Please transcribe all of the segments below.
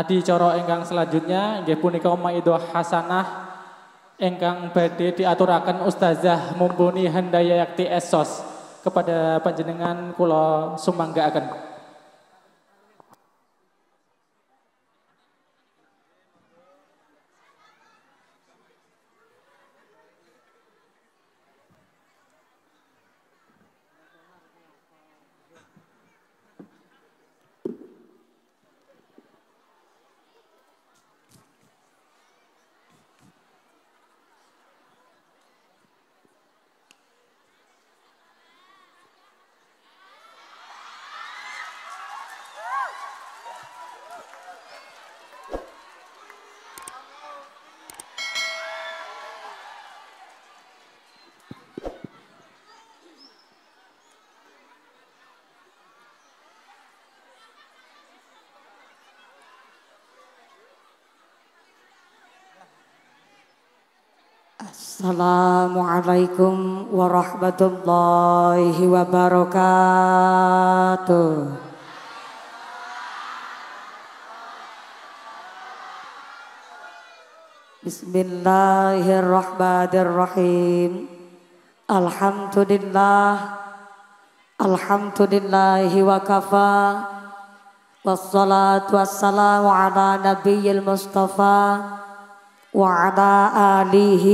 Adi coro ingkang selanjutnya nggih punika maidah hasanah ingkang badhe diaturaken ustazah mumpuni Yakti Esos kepada panjenengan kula akan. Assalamualaikum warahmatullahi wabarakatuh. Bismillahirrahmanirrahim. Alhamdulillah. Alhamdulillahi wa kafa. Wassalatu wassalamu ala nabiyil mustafa. وعلى آله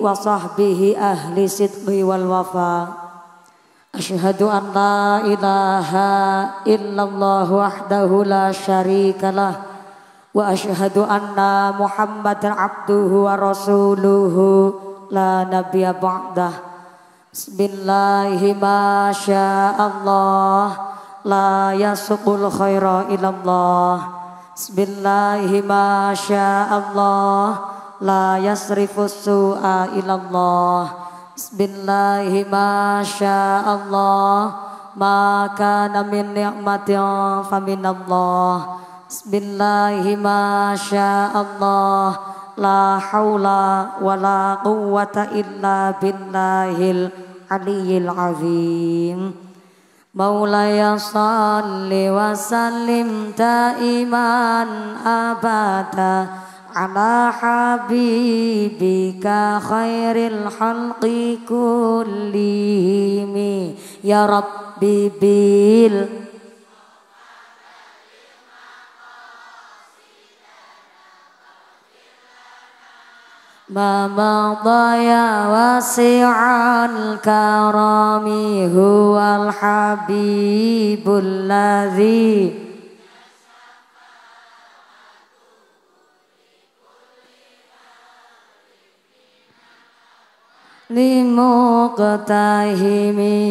وصحبه أهل صدق والوفاء أشهد أن لا إله إلا الله وحده لا شريك له وأشهد أن محمد عبده ورسوله لا نبي بعده بسم الله ما شاء الله لا يسق الخير إلى الله بسم الله ما شاء الله la yasrifu su'a ilallah Bismillahi ma Allah ma kana min ni'matin fa minallah Bismillahi ma Allah la haula wa la quwwata illa billahil aliyil azim Maulaya salli wa sallim daiman abada على حبيبك خير الخلق كلهم يا رب بيل ما مضى يا واسع الكرم هو الحبيب الذي limuqtahimi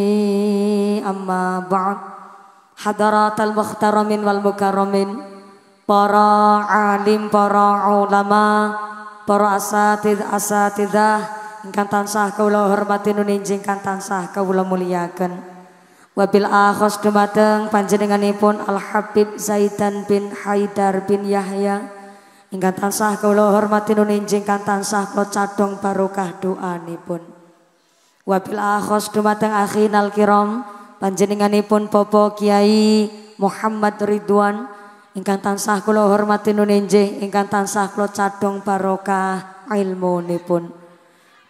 amma ba'd al mukhtaramin wal mukarramin para alim para ulama para asatid asatidah ingkang tansah kawula hormati nuninjing kang tansah kawula muliakan wabil akhos dumateng panjenenganipun al Habib Zaidan bin Haidar bin Yahya Ingkang tansah kula hormati nun injing kang tansah kula cadhong barokah doanipun. Wabil akhos dumateng nal kiram panjenenganipun Bapak Kiai Muhammad Ridwan ingkang tansah kula hormati nun injing ingkang tansah kula cadhong barokah ilmunipun.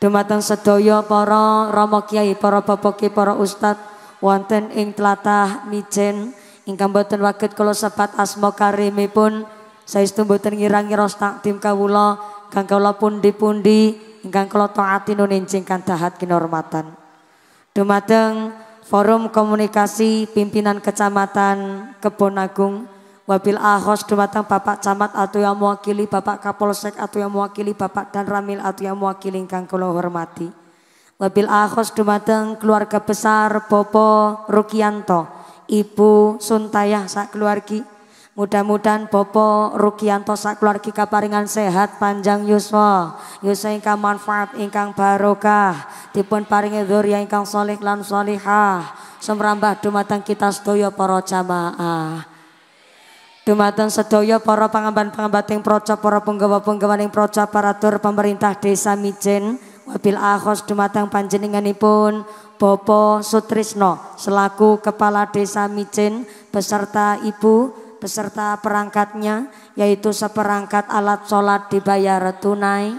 Dumateng sedaya para rama kiai, para popoki kiai, para ustad wonten ing tlatah Mijen ingkang boten waget kula asmo asma karimipun saya itu mboten ngirangi ros tim kawula kang kawula pundi-pundi ingkang kula taati nuninjing tahat kinormatan. Dumateng Forum Komunikasi Pimpinan Kecamatan Kebonagung Wabil Ahos dumateng Bapak Camat atau yang mewakili Bapak Kapolsek atau yang mewakili Bapak dan Ramil atau yang mewakili ingkang kula hormati. Wabil Ahos dumateng keluarga besar Bopo Rukianto, Ibu Suntayah sak keluarga. Mudah-mudahan Bopo Rukianto sak keluarga kaparingan sehat panjang yuswa. Yuswa ingkang manfaat ingkang barokah. Dipun paringi yang ingkang solih lan solihah. semrambah dumateng kita sedoyo para jamaah. Dumateng sedoyo para pengamban-pengamban pangambating proca para penggawa yang proca paratur pemerintah desa Mijen wabil akhos dumateng panjenenganipun Bopo Sutrisno selaku Kepala Desa Mijen beserta Ibu beserta perangkatnya yaitu seperangkat alat sholat dibayar tunai.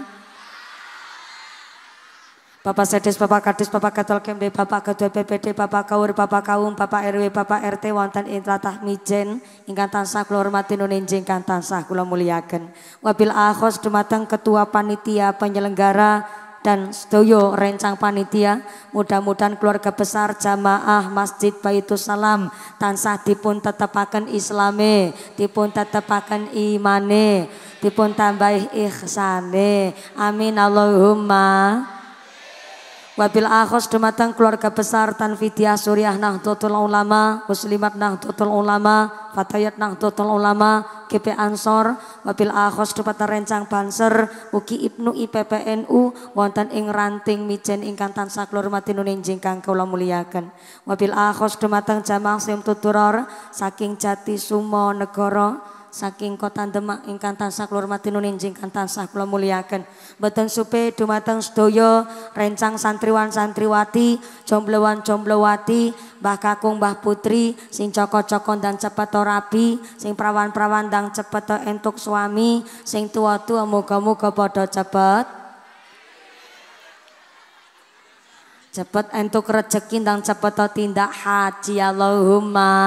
Bapak Sedes, Bapak Kadis, Bapak Ketua Kembe, Bapak Ketua BPD, Bapak Kaur, Bapak Kaum, Bapak RW, Bapak RT, wonten ing mijen, ingkang tansah Kulau hormati Nuninjing, injing tansah Kulau Muliakan. Wabil ahos, dumateng Ketua Panitia Penyelenggara dan sedoyo rencang panitia. Mudah-mudahan keluarga besar jamaah Masjid Baitus Salam tansah dipun tetepaken islame, dipun tetepaken imane, dipun tambah ihsane. Amin Allahumma. Wabil akhos Dumatang keluarga besar Tanfidiyah Suriah Nahdlatul Ulama, Muslimat Nahdlatul Ulama, Fatayat Nahdlatul Ulama, GP Ansor, wabil akhos dumateng rencang Banser, Uki Ibnu IPPNU wonten ing ranting mijen ingkang tansah kula hormati nunjing kang kula Muliakan, Wabil akhos Dumatang jamaah Sim Tuturor saking Jati Sumo Negoro saking kota Demak ingkang tansah kula hormati nuninjing ingkang tansah kula mulyakaken. Mboten supe dumateng sedaya rencang santriwan santriwati, jomblowan jomblowati, Mbah Kakung, Mbah Putri, sing coko cokon dan cepet rapi, sing prawan-prawan dan cepet entuk suami, sing tua-tua muga-muga padha cepet. Cepet entuk rejeki dan cepet tindak haji Allahumma.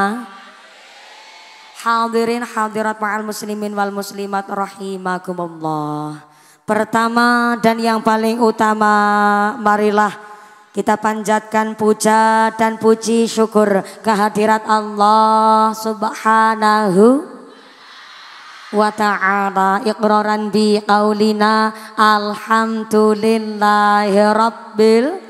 Hadirin hadirat ma'al muslimin wal muslimat rahimakumullah. Pertama dan yang paling utama marilah kita panjatkan puja dan puji syukur kehadirat Allah subhanahu wa ta'ala iqraran bi qaulina alhamdulillahi rabbil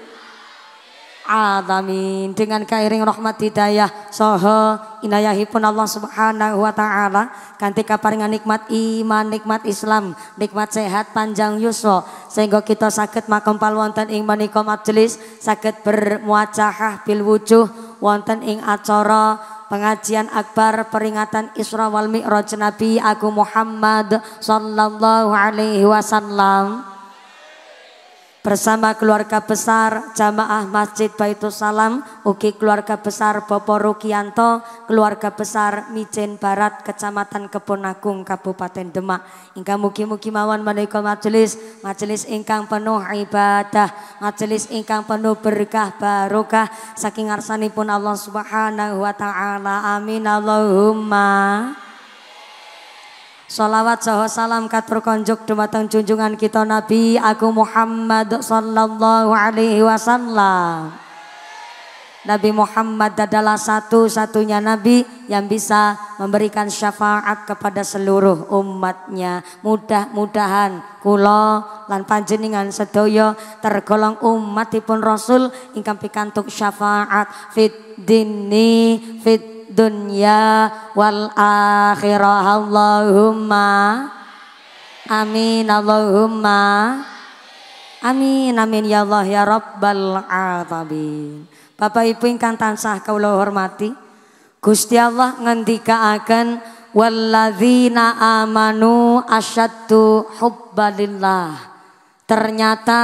Amin. dengan kairing rahmat hidayah soho inayahipun Allah subhanahu wa ta'ala kanthi kaparingan nikmat iman nikmat islam nikmat sehat panjang yuswa sehingga kita sakit makompal wonten ing manikom majelis sakit bermuacahah bil wujuh wonten ing acara pengajian akbar peringatan Isra wal Mi'raj Nabi aku Muhammad sallallahu alaihi wasallam bersama keluarga besar jamaah Masjid Baitul Salam, ugi keluarga besar Bopo Rukianto, keluarga besar Mijen Barat, Kecamatan Kebonagung, Kabupaten Demak. Ingkang mugi-mugi mawon menika majelis, majelis ingkang penuh ibadah, majelis ingkang penuh berkah barokah saking pun Allah Subhanahu wa taala. Amin Allahumma. Salawat saha salam kat perkonjuk dumateng junjungan kita Nabi Aku Muhammad sallallahu alaihi wasallam. Nabi Muhammad adalah satu-satunya Nabi yang bisa memberikan syafaat kepada seluruh umatnya. Mudah-mudahan kulo lan panjenengan sedaya tergolong umat umatipun Rasul ingkang pikantuk syafaat fit dini fit dunya wal akhirah Allahumma amin Allahumma amin amin ya Allah ya Rabbal alamin Bapak Ibu ingkang tansah kaulah hormati Gusti Allah akan walladzina amanu asyaddu hubbalillah Ternyata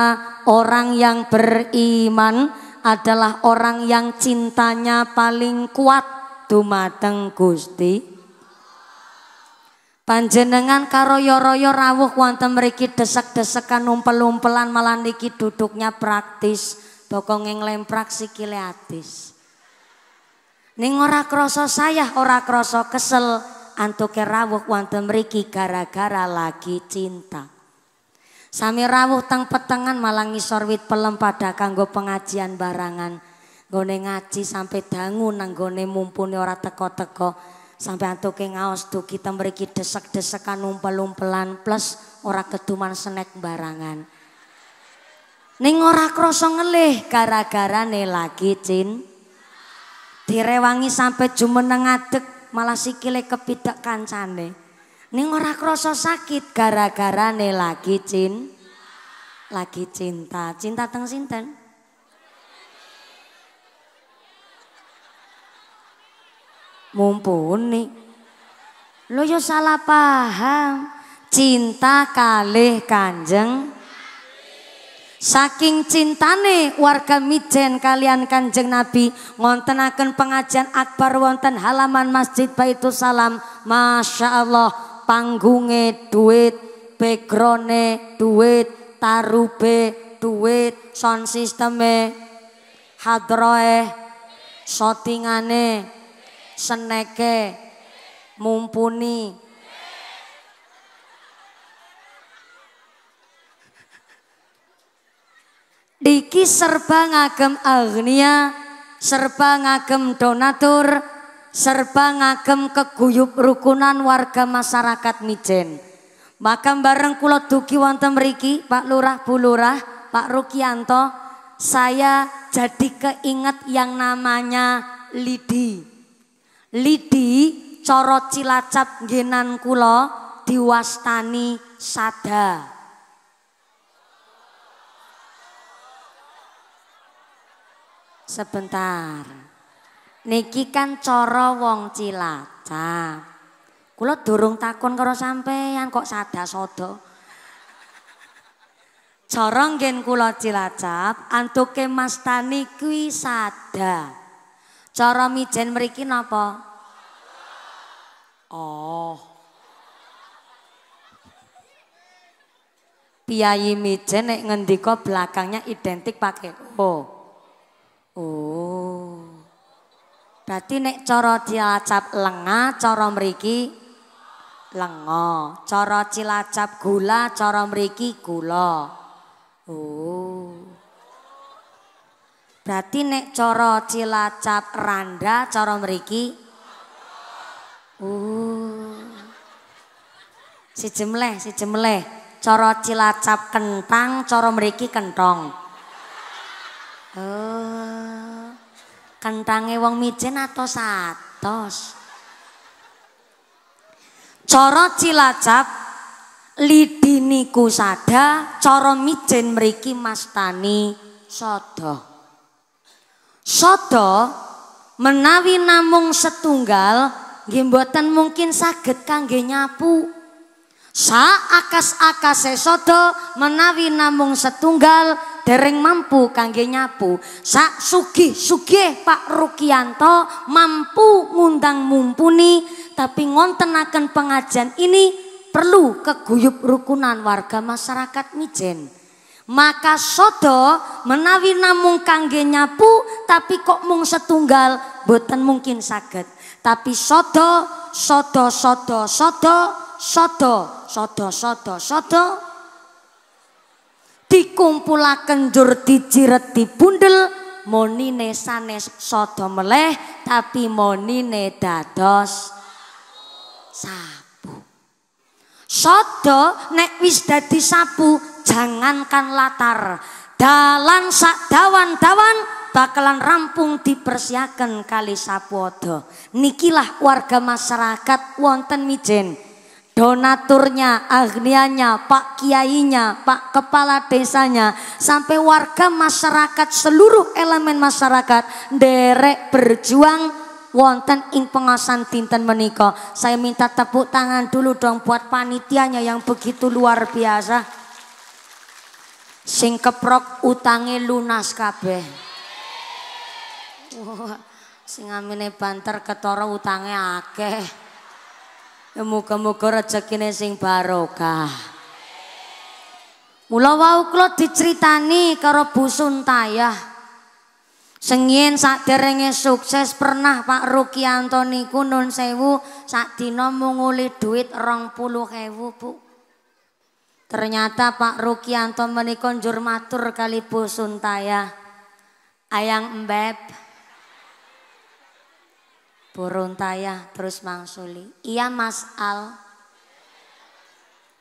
orang yang beriman adalah orang yang cintanya paling kuat dumateng Gusti Panjenengan karo yoroyo rawuh wonten mriki desek-desekan umpel-umpelan malah niki duduknya praktis, bokonge lemprak sikile atis. Ning ora krasa sayah, ora krasa kesel, antuke rawuh wonten mriki gara-gara lagi cinta. Sami rawuh teng petengan malah ngisor wit pelem pada kanggo pengajian barangan. Gone ngaji sampai dangu nang nggone mumpuni ora teko-teko sampai antuke ngaos duki temriki desek-desekan umpel-umpelan plus ora keduman senek barangan ning ora krasa ngelih gara-gara nih lagi cin direwangi sampai jumeneng adek malah sikile kepidak kancane ning ora krasa sakit gara-gara nih lagi cin lagi cinta cinta teng sinten mumpuni. Lo yo salah paham. Cinta kalih Kanjeng Saking cintane warga Mijen kalian Kanjeng Nabi ngontenakan pengajian akbar wonten halaman Masjid Baitul Salam. Masya Allah panggunge duit, backgrounde duit, tarube duit, sound systeme, hadroe, shottingane, seneke, mumpuni. Diki serba ngagem agnia, serba ngagem donatur, serba ngagem keguyub rukunan warga masyarakat Mijen. Maka bareng kula duki wonten mriki Pak Lurah Bu Lurah, Pak Rukianto, saya jadi keinget yang namanya lidi. Lidi coro Cilacap genan kulo diwastani sada. Sebentar. Niki kan coro wong Cilacap. Kulo durung takon karo sampeyan kok sada sodo. Corong gen kulo Cilacap antuke mastani kwi sada. Cara mijen mriki napa? Oh. Piyayi mijen nek ngendika belakangnya identik pakai Oh, Oh. Berarti nek cara Cilacap lenga, cara mriki lenga. Cara Cilacap gula, cara mriki gula. Oh. Berarti nek coro Cilacap Randa coro meriki, Uh. Si jemleh, si jemleh. Coro Cilacap kentang, coro meriki kentong. Uh. Oh. Kentangnya wong mijin atau satos. Coro Cilacap lidiniku sada, coro mijin meriki mastani sodoh. Soto menawi namung setunggal gimbotan mungkin saged kangge nyapu. Sa akas-akase soto menawi namung setunggal dereng mampu kangge nyapu Sa sugih sugih Pak Rukianto mampu ngundang mumpuni tapi ngontenakan pengajian ini perlu keguyup rukunan warga masyarakat mijen maka sodo menawi namung kangge nyapu tapi kok mung setunggal boten mungkin saged. Tapi sodo, sodo, sodo, sodo, sodo, sodo, sodo, sodo. Dikumpulaken jur dijiret bundel monine sanes sodo meleh tapi monine dados. Sah. Sodo nek wis dadi sapu jangankan latar. Dalan sak dawan-dawan bakalan rampung dipersiakan kali sapu odo. Nikilah warga masyarakat wonten mijen. Donaturnya, agnianya, pak kiainya, pak kepala desanya, sampai warga masyarakat, seluruh elemen masyarakat, derek berjuang wonten ing pengasan dinten menika. Saya minta tepuk tangan dulu dong buat panitianya yang begitu luar biasa. Sing keprok utangnya lunas kabeh. sing amine banter ketara utange akeh. Ya muga-muga rezekine sing barokah. Mula wau kula diceritani karo busun Suntayah. Sengin sak derenge sukses pernah Pak Rukianto niku nun sewu sakdina munguli duit rong puluh hewu Bu. Ternyata Pak Rukianto menikun njur matur kali Bu Suntaya. Ayang Mbeb. Bu Runtaya terus mangsuli. Iya Mas Al.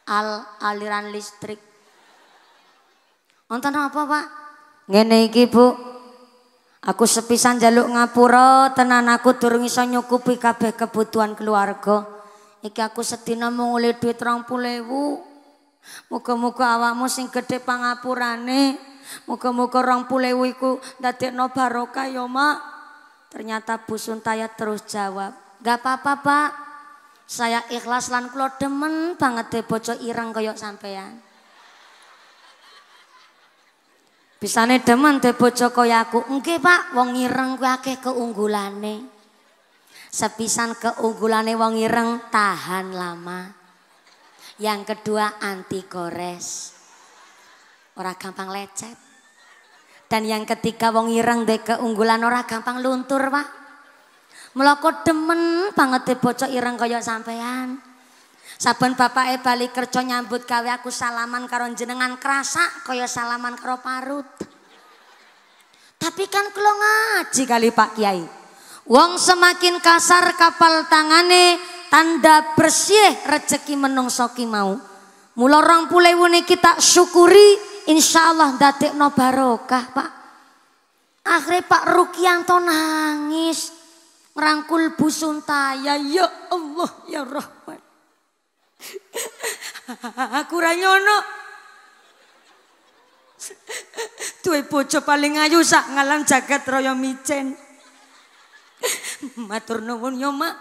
Al aliran listrik. Untuk apa, Pak? Ngene iki, Bu. Aku sepisan jaluk ngapura, tenan aku durung iso nyukupi kabeh kebutuhan keluarga. Iki aku sedina menguli duit 20.000. Muga-muga awakmu sing gedhe pangapurane. Muga-muga 20.000 iku ndadekno barokah ya, Mak. Ternyata Bu Suntaya terus jawab, "Gak apa-apa, Pak. Saya ikhlas lan kula demen banget de bojo ireng kaya sampean." Bisane demen de bojo kaya aku. Nggih, Pak, wong ireng kuwi akeh keunggulane. Sepisan keunggulane wong ireng tahan lama. Yang kedua anti gores. Ora gampang lecet. Dan yang ketiga wong ireng de keunggulan ora gampang luntur, Pak. Meloko demen banget de bojo ireng kaya sampean. Saben e balik kerja nyambut gawe aku salaman karo jenengan kerasa kaya salaman karo parut. Tapi kan kula ngaji kali Pak Kiai. Wong semakin kasar kapal tangane tanda bersih rezeki menungso ki mau. Mula rong pulewu niki tak syukuri insyaallah dadekno barokah Pak. Akhirnya Pak Rukianto nangis busun taya, ya Allah ya Rahman Aku ranyono, nyono. Duwe bojo paling ayu sak ngalam jagat raya micen. Matur nuwun yo, Mak.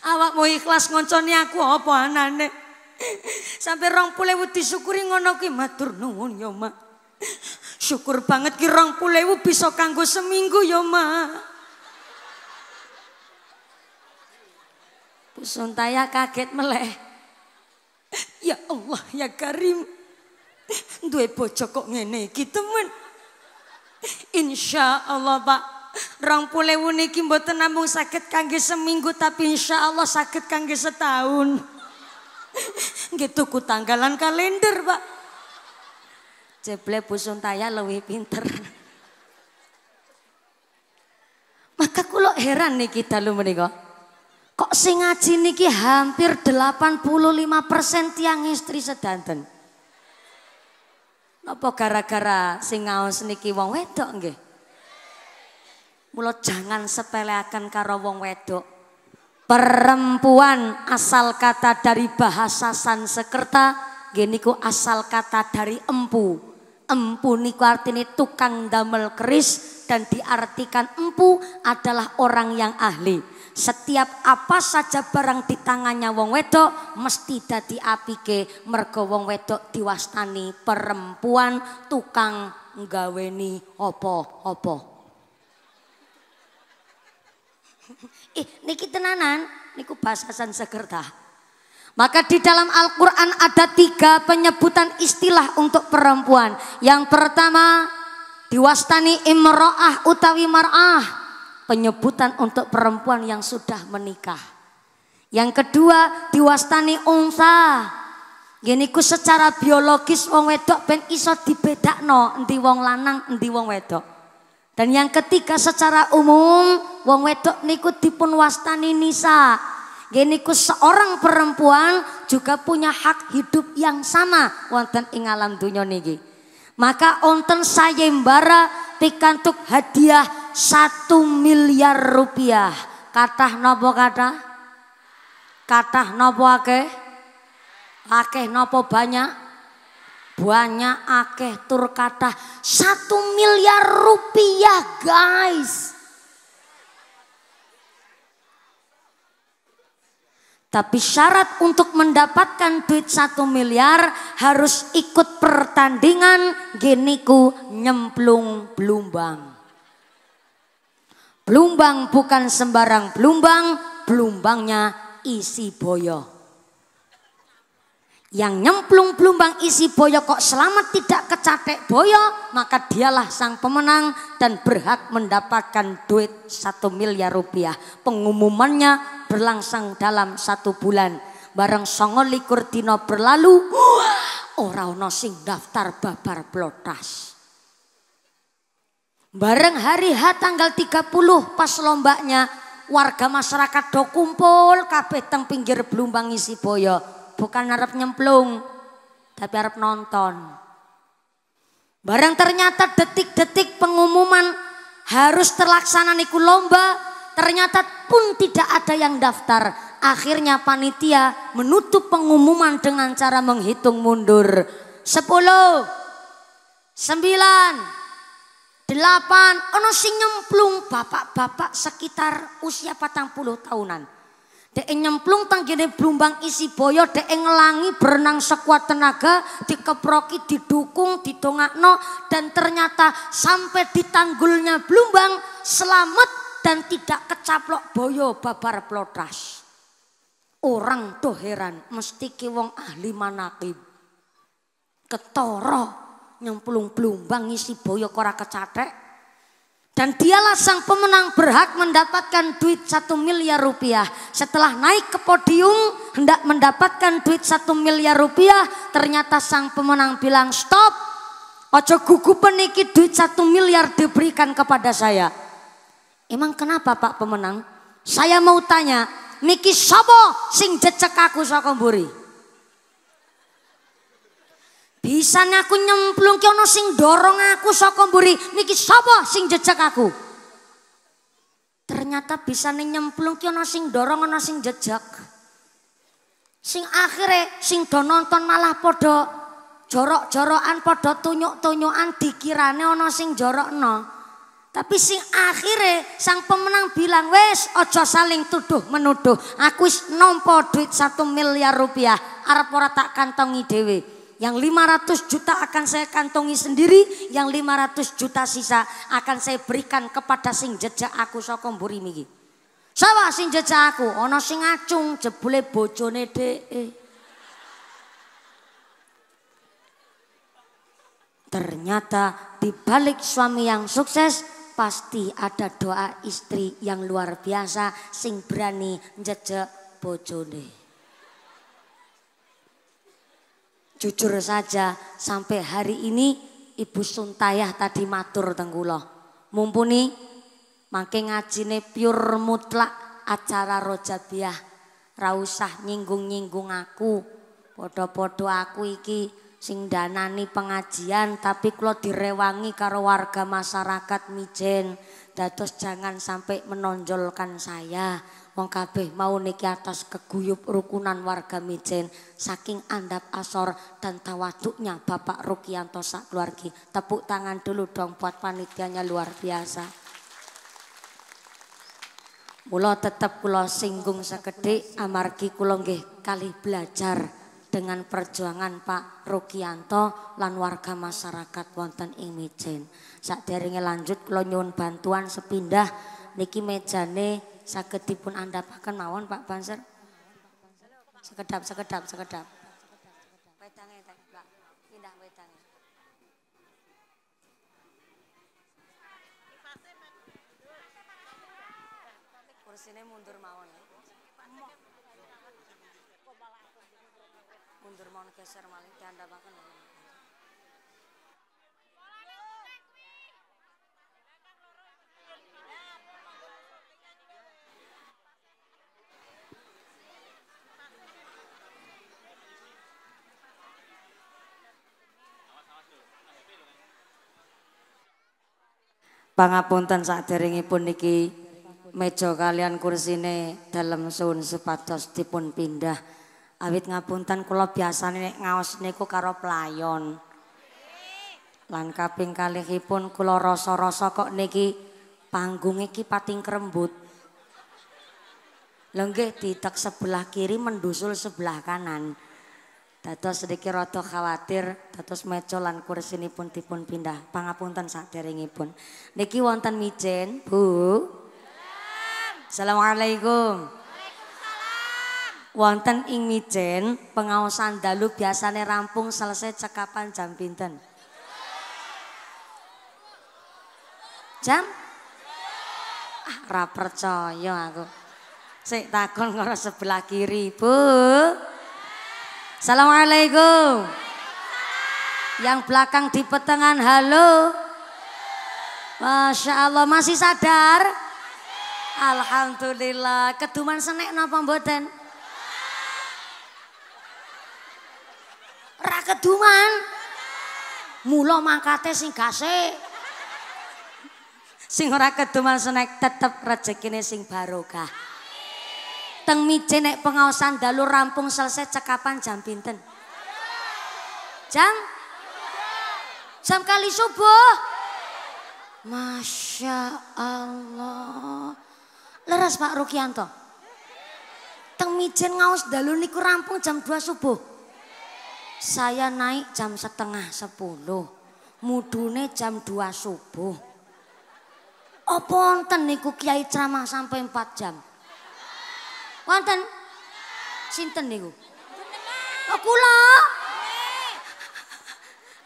Awakmu ikhlas ngonconi aku apa anane? Sampai rong pulewu disyukuri ngono ki matur nuwun yo, Mak. Syukur banget ki rong pulewu bisa kanggo seminggu yo, Mak. Suntaya kaget meleh. Ya Allah ya Karim. dua bojo kok ngene iki temen. Insya Allah Pak. Rang pulewu wuniki mboten tenambung sakit kangge seminggu tapi insya Allah sakit kangge setahun. Gitu ku tanggalan kalender Pak. Jeble Bu taya lebih pinter. Maka kulo heran nih kita lu menikah. Kok sing ngaji niki hampir 85% tiang istri sedanten. Napa gara-gara sing ngaos niki wong wedok nggih? Mula jangan sepeleakan karo wong wedok. Perempuan asal kata dari bahasa Sansekerta gini niku asal kata dari empu. Empu niku artinya tukang damel keris dan diartikan empu adalah orang yang ahli. Setiap apa saja barang di tangannya wong wedok mesti dadi apike mergo wong wedok diwastani perempuan tukang nggaweni apa-apa. Ih, eh, niki tenanan, niku bahasa seger Maka di dalam Al-Quran ada tiga penyebutan istilah untuk perempuan. Yang pertama diwastani imro'ah utawi mar'ah penyebutan untuk perempuan yang sudah menikah. Yang kedua diwastani unsa. ku secara biologis wong wedok ben iso dibedakno endi wong lanang endi wong wedok. Dan yang ketiga secara umum wong wedok niku dipun wastani nisa. Gini ku seorang perempuan juga punya hak hidup yang sama wonten ing alam dunia niki. Maka onten sayembara pikantuk hadiah satu miliar rupiah. Katah nopo kata? Katah nopo akeh? Akeh nopo banyak? Banyak akeh tur katah satu miliar rupiah guys. Tapi syarat untuk mendapatkan duit satu miliar harus ikut pertandingan geniku nyemplung belumbang. Pelumbang bukan sembarang pelumbang, pelumbangnya isi boyo. Yang nyemplung pelumbang isi boyo kok selamat tidak kecapek boyo, maka dialah sang pemenang dan berhak mendapatkan duit satu miliar rupiah. Pengumumannya berlangsung dalam satu bulan. Barang songol likur dino berlalu, orang nosing daftar babar pelotas. Bareng hari H tanggal 30 pas lombanya warga masyarakat do kumpul kabeh teng pinggir Blumbang boyo. Bukan arep nyemplung tapi arep nonton. Bareng ternyata detik-detik pengumuman harus terlaksana niku lomba ternyata pun tidak ada yang daftar. Akhirnya panitia menutup pengumuman dengan cara menghitung mundur. Sepuluh, sembilan, Delapan, ono sing nyemplung bapak-bapak sekitar usia patang puluh tahunan. Dek nyemplung tanggine blumbang isi boyo, dek ngelangi berenang sekuat tenaga, dikeproki, didukung, didongakno, dan ternyata sampai di tanggulnya blumbang selamat dan tidak kecaplok boyo babar plotas. Orang tuh heran, mesti kiwong ahli manakib. Ketoro Nyemplung blumbang pelumbang ngisi boyo kora kecatek. Dan dialah sang pemenang berhak mendapatkan duit satu miliar rupiah. Setelah naik ke podium, hendak mendapatkan duit satu miliar rupiah. Ternyata sang pemenang bilang, stop. Ojo gugup peniki duit satu miliar diberikan kepada saya. Emang kenapa Pak pemenang? Saya mau tanya, niki sobo sing jecek aku sokong buri. Bisane aku nyemplung ki sing dorong aku saka mburi. Niki sapa sing jejak aku? Ternyata bisa nyemplung ki sing dorong ono sing jejak. Sing akhirnya sing do nonton malah podo, jorok-jorokan podo tunyuk-tunyukan dikirane ono sing no. Tapi sing akhirnya sang pemenang bilang, wes ojo saling tuduh menuduh. Aku is nompo duit satu miliar rupiah. Arep ora tak kantongi dewi. Yang 500 juta akan saya kantongi sendiri, yang 500 juta sisa akan saya berikan kepada sing jejak aku sokong buri iki. Sawa sing jejak aku, ono sing acung jebule bojone de. Ternyata di balik suami yang sukses pasti ada doa istri yang luar biasa sing berani jejak bojone. Jujur saja sampai hari ini Ibu Suntayah tadi matur tenggulo. Mumpuni makin ngajine pure mutlak acara rojabiah. Rausah nyinggung-nyinggung aku. Podo-podo aku iki sing danani pengajian tapi kula direwangi karo warga masyarakat mijen. Dados jangan sampai menonjolkan saya wong kabeh mau niki atas keguyup rukunan warga Mijen saking andap asor dan tawaduknya Bapak Rukianto sak keluarga. Tepuk tangan dulu dong buat panitianya luar biasa. Mula tetap kula singgung segede amargi kula nggih kali belajar dengan perjuangan Pak Rukianto lan warga masyarakat wonten ing Mijen. Sakderenge lanjut kula nyuwun bantuan sepindah niki mejane Sakit dipun andapaken mawon Pak Banser. Sekedap, sekedap, sekedap. kursinya Pindah mundur mawon. Ya. Mundur mawon geser maling mawon Pangapunten saderengipun niki meja kalian kursine dalam suun sepados dipun pindah. Awit ngapunten kula biasane nek ngaos niku karo pelayon. Lan kaping kalihipun kula rasa-rasa kok niki panggung iki pating kerembut. Lenggih ditek sebelah kiri mendusul sebelah kanan. Dados sedikit rada khawatir, dados meja lan kursinipun dipun pindah. Pangapunten saderengipun. Niki wonten mijen, Bu. Assalamualaikum. Waalaikumsalam. Wonten ing mijen pengaosan dalu biasane rampung selesai cekapan jam pinten? Jam? Ah, ra percaya aku. Sik takon karo sebelah kiri, Bu. Assalamualaikum. Yang belakang di petengan halo. Masya Allah masih sadar? Alhamdulillah. Keduman senek napa mboten? Ra keduman. Mula mangkate sing kase, Sing ora keduman senek tetep rezekine sing barokah teng mici nek pengaosan dalur rampung selesai cekapan jam pinten? Jam? Jam kali subuh. Masya Allah. leras Pak Rukianto. Teng mijen ngaus dalur niku rampung jam 2 subuh. Saya naik jam setengah 10. Mudune jam 2 subuh. Apa ponten niku kiai ceramah sampai 4 jam? Wonten? Sinten niku? Oh kula.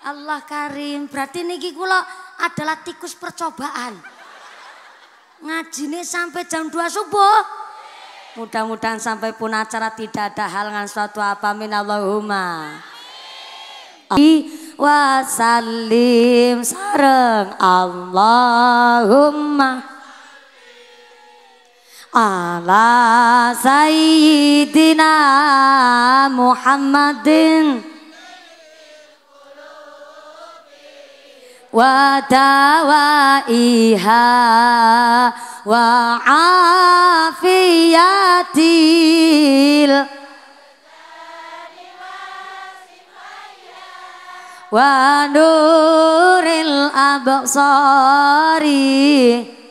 Allah Karim, berarti niki kula adalah tikus percobaan. Ngajine sampai jam 2 subuh. Mudah-mudahan sampai pun acara tidak ada hal dengan suatu apa min Allahumma. Wa salim sareng Allahumma ala sayyidina muhammadin wa dawaiha wa afiyatil wa nuril wa nuril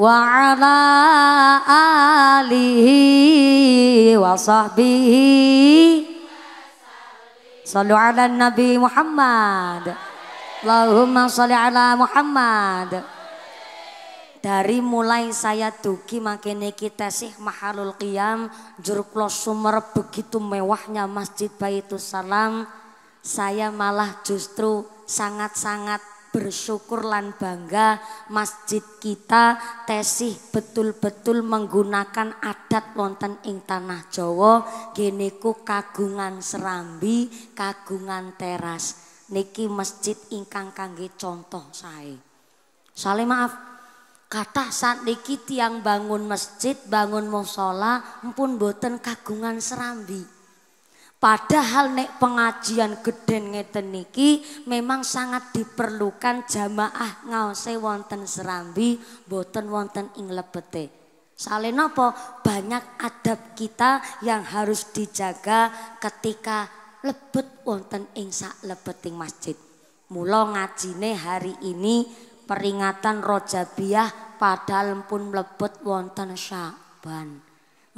alihi wa sahbihi Sallu ala Nabi Muhammad Allahumma sholli ala Muhammad dari mulai saya duki makin kita sih mahalul qiyam jurklo sumer begitu mewahnya Masjid Baitus Salam saya malah justru sangat-sangat bersyukur lan bangga masjid kita tesih betul-betul menggunakan adat wonten ing tanah Jawa geneku kagungan serambi kagungan teras niki masjid ingkang kangge contoh saya Soalnya maaf kata saat niki tiang bangun masjid bangun musola mpun boten kagungan serambi Padahal nek pengajian geden ngeten niki memang sangat diperlukan jamaah ngause wonten Serambi, boten wonten ing lebete. Salin apa? Banyak adab kita yang harus dijaga ketika lebet wonten ing sak lebeting masjid. Mula ngajine hari ini peringatan Rojabiah padahal pun lebet wonten Syaban.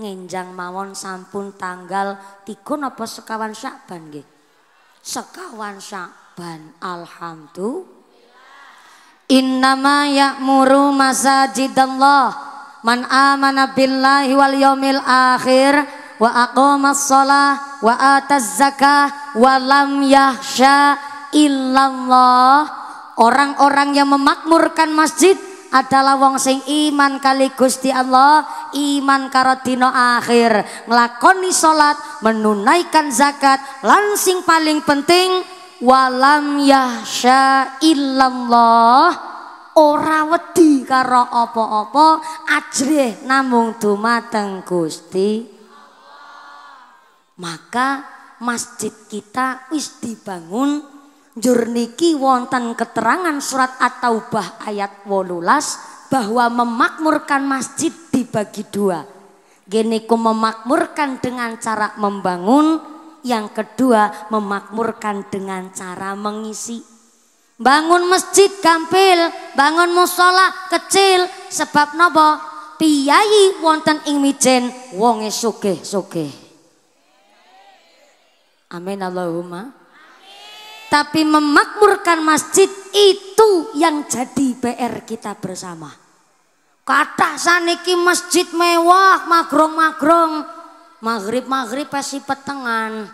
Nginjang mawon sampun tanggal tiga napa sekawan Syakban nggih. Sekawan Syakban alhamdulillah. Innama ya'muru masajidallah man amana billahi wal yaumil akhir wa aqamas shalah wa ataz zakah wa lam yahsha illallah orang-orang yang memakmurkan masjid adalah wong sing iman kali Gusti Allah iman karo dina akhir nglakoni salat menunaikan zakat lan sing paling penting walam yahsya illallah ora wedi karo apa-apa ajre namung dumateng Gusti maka masjid kita wis dibangun jurniki wonten keterangan surat At-Taubah ayat 18 bahwa memakmurkan masjid dibagi dua. Geniku memakmurkan dengan cara membangun, yang kedua memakmurkan dengan cara mengisi. Bangun masjid gampil, bangun musola kecil, sebab nopo piyai wonten ing mijen wonge sugih sugih. Amin Allahumma tapi memakmurkan masjid itu yang jadi PR kita bersama. Kata saniki masjid mewah, magrong-magrong, maghrib-maghrib pasti petengan.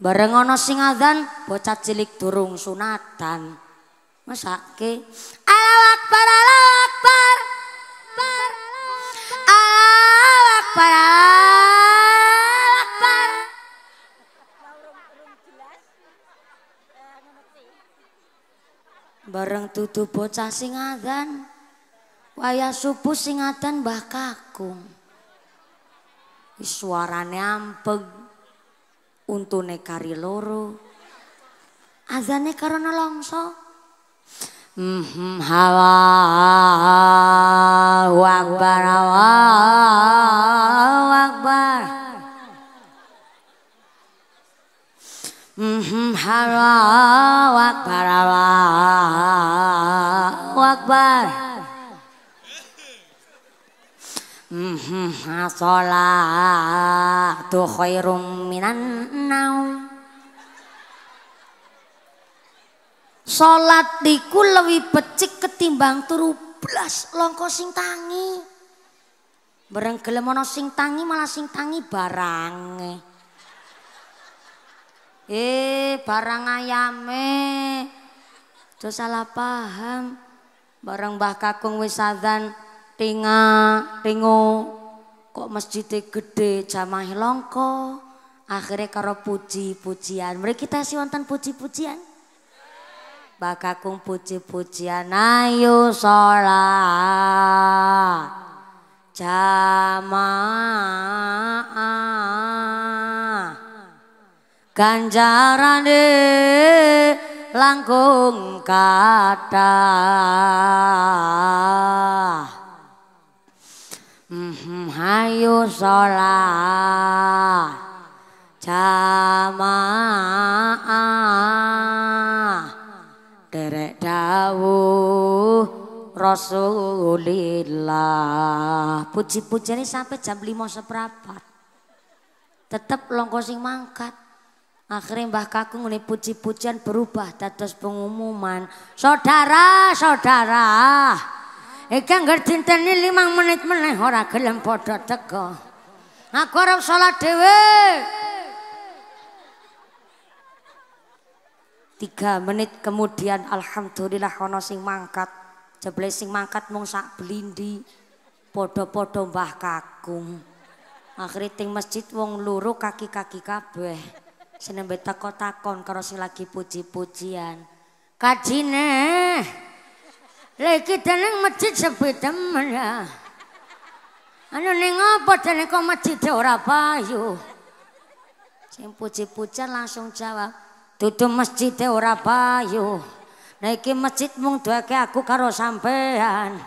Bareng ono sing bocah cilik durung sunatan. Masa ke? Allahu akbar, par, akbar. Allahu akbar, Allahu akbar. Bareng tutup bocah sing waya waya supu sing adan Mbah Kakung. Suarane ampeg. Untune kari loro. Azane karena longso. Mhm hawa akbar Allahu akbar. Mhm hawa akbar Akbar. Mhm, as tuh khairum minan naum. Salat diku lebih becik ketimbang turu belas longko sing tangi. Bareng gelem sing tangi malah sing tangi barang. Eh barang ayame. Dosa salah paham. Bareng Mbah Kakung wis adzan tinga tingo kok masjidnya gede jamaah longko akhirnya karo puji-pujian. Mriki tasih wonten puji-pujian. Mbah Kakung puji-pujian ayo salat jamaah ganjarane langkung kata, mm hayu -hmm, jamaah derek dawuh Rasulillah puji ini sampai jam lima seprapat tetap longko sing mangkat Akhirnya Mbah Kakung ini puji-pujian berubah dados pengumuman. Saudara-saudara, iki ini limang menit meneh ora gelem padha teko. Aku harap sholat dewe. Tiga menit kemudian alhamdulillah ono sing mangkat. Jeble sing mangkat mung sak belindi, podo-podo Mbah Kakung. Akhirnya ting masjid wong luru kaki-kaki kabeh. -kaki Senembe teko takon karo sing lagi puji-pujian. Kajine. Lha iki teneng masjid sepi temen ya. Anu ning apa dene kok masjid ora payu? Sing puji-pujian langsung jawab, dudu masjid ora payu. Nah iki masjid mung duake aku karo sampean.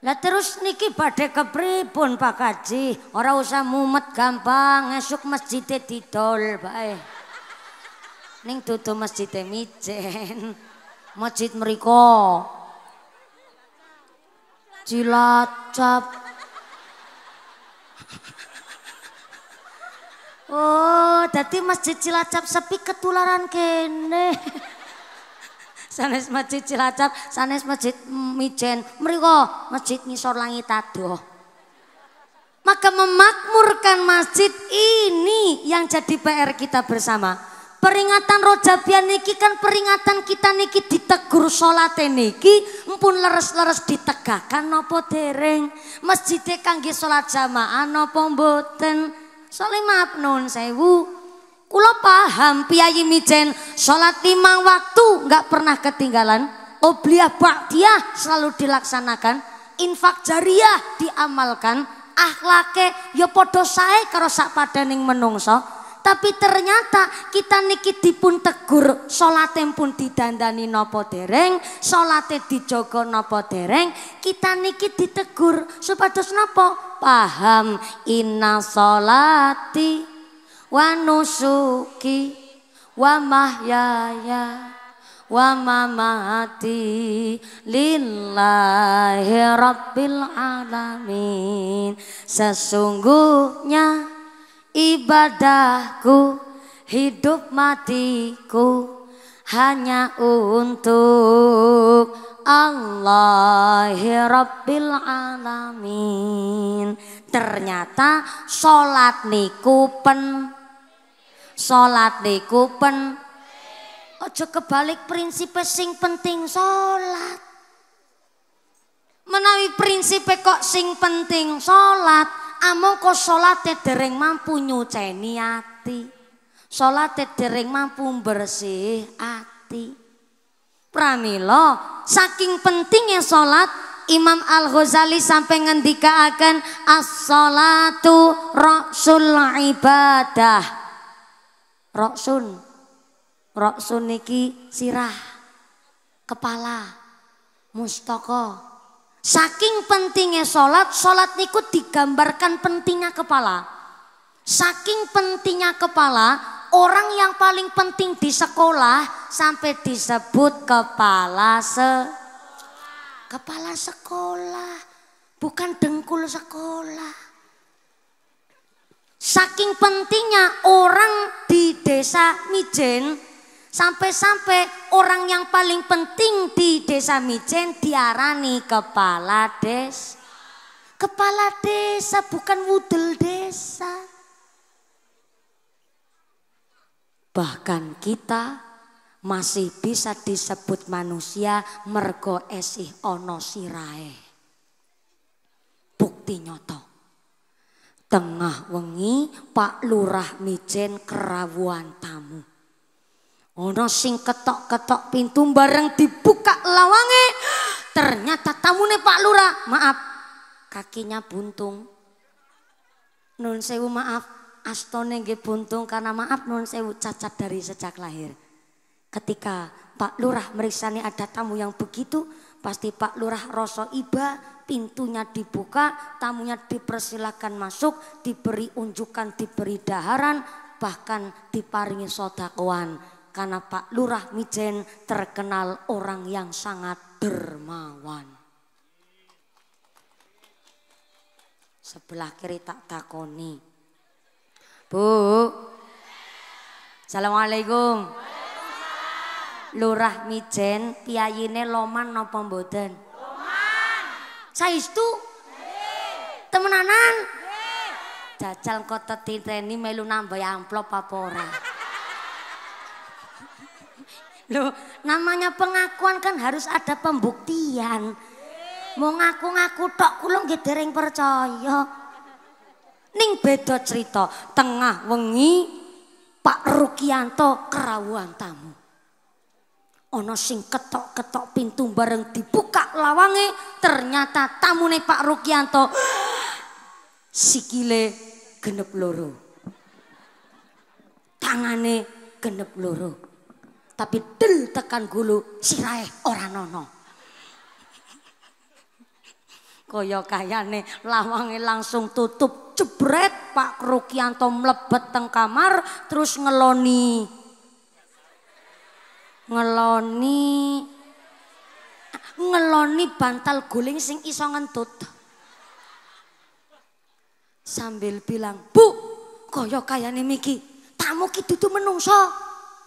Lah terus niki badhe kepripun Pak kaji Ora usah mumet gampang, esuk masjide didol bae. Ning dudu masjid mijen. Masjid mriko. Cilacap. Oh, dadi masjid Cilacap sepi ketularan kene sanes masjid Cilacap, sanes masjid Mijen, mereka masjid ngisor langit adoh. Maka memakmurkan masjid ini yang jadi PR kita bersama. Peringatan rojabian niki kan peringatan kita niki ditegur sholat niki empun leres-leres ditegakkan nopo dereng. masjidnya kangge sholat jamaah nopo mboten? soalnya maaf non sewu, Kulo paham piyayi mijen sholat lima waktu nggak pernah ketinggalan. Obliyah ba'diyah selalu dilaksanakan. Infak jariah diamalkan. Akhlake ya podo saya karo sak padaning menungso. Tapi ternyata kita niki dipun tegur, salate pun didandani nopo dereng, Sholatnya dijogo nopo dereng, kita niki ditegur supados nopo Paham inna sholati wa nusuki wa mahyaya wa mamati lillahi rabbil alamin sesungguhnya ibadahku hidup matiku hanya untuk Allah Rabbil Alamin ternyata sholat niku pen Salat niku pen aja kebalik prinsip sing penting salat. Menawi prinsip kok sing penting salat, amangka salate dereng mampu nyuceni ati. Salate dereng mampu bersih ati. Pramila saking pentingnya salat Imam Al-Ghazali sampai ngendikaaken as-salatu rasul ibadah. Roksun. Roksun niki sirah. Kepala. Mustoko. Saking pentingnya sholat, sholat niku digambarkan pentingnya kepala. Saking pentingnya kepala, orang yang paling penting di sekolah sampai disebut kepala se kepala sekolah, bukan dengkul sekolah. Saking pentingnya orang di desa Mijen, sampai-sampai orang yang paling penting di desa Mijen diarani kepala desa. Kepala desa bukan wudel desa. Bahkan kita masih bisa disebut manusia mergo esih ono sirae. Bukti nyotok. Tengah wengi Pak Lurah Mijen kerawuan tamu. Ono sing ketok-ketok pintu bareng dibuka lawange. Ternyata tamune Pak Lurah, maaf, kakinya buntung. Nun sewu maaf, astone nggih buntung karena maaf nun sewu cacat dari sejak lahir. Ketika Pak Lurah merisani ada tamu yang begitu, pasti Pak Lurah rasa iba pintunya dibuka, tamunya dipersilakan masuk, diberi unjukan, diberi daharan, bahkan diparingi sodakuan. Karena Pak Lurah Mijen terkenal orang yang sangat dermawan. Sebelah kiri tak takoni. Bu, Assalamualaikum. Lurah Mijen piyayine loman napa mboten? Saistu? Temenanan? Jajal kota tetiteni melu nambah amplop plop papora Loh, namanya pengakuan kan harus ada pembuktian. Mau ngaku-ngaku tok kulung nggih percaya. Ning beda cerita, tengah wengi Pak Rukianto kerawuan tamu. Ono sing ketok-ketok pintu bareng dibuka lawange ternyata tamune Pak Rukianto sikile genep loro. Tangane genep loro. Tapi del tekan gulu sirahe ora nono. Kaya kayane lawange langsung tutup jebret Pak Rukianto mlebet teng kamar terus ngeloni ngeloni ngeloni bantal guling sing iso ngentut sambil bilang bu kaya kaya nih miki tamu ki dudu menungso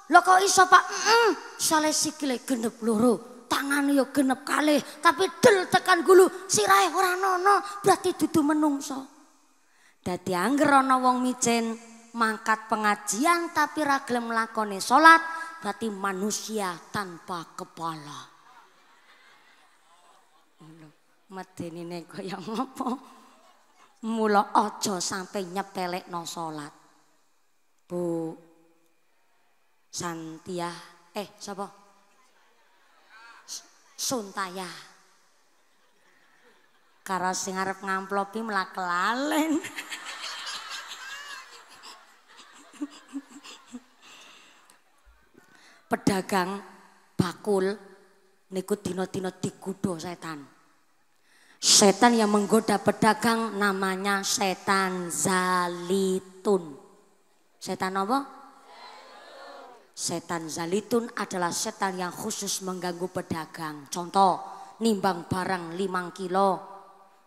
lo kok iso pak mm sale sikile genep loro tangan yo genep kali tapi del tekan gulu sirai orang nono berarti dudu menungso dati anggerono wong micin mangkat pengajian tapi ragle melakoni sholat berarti manusia tanpa kepala. Medeni ini yang ngopo. Mula ojo sampai nyepelek no sholat. Bu Santia, eh siapa? Suntaya. karena sing ngarep ngamplopi mlakelalen. pedagang bakul niku dino-dino digudo setan. Setan yang menggoda pedagang namanya setan zalitun. Setan apa? Setan zalitun adalah setan yang khusus mengganggu pedagang. Contoh, nimbang barang 5 kilo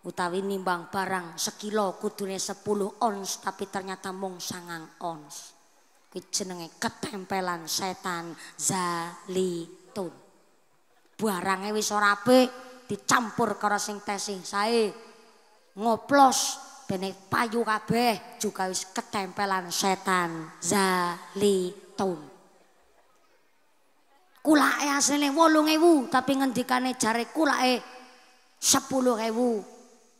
utawi nimbang barang sekilo kudunya 10 ons tapi ternyata mung sangang ons. Ki jenenge ketempelan setan zalitun. Barangnya wis ora dicampur karo sing tesih sae. Ngoplos dene payu kabeh juga wis ketempelan setan zalitun. kulake asline 8000 tapi ngendikane jare kulake 10000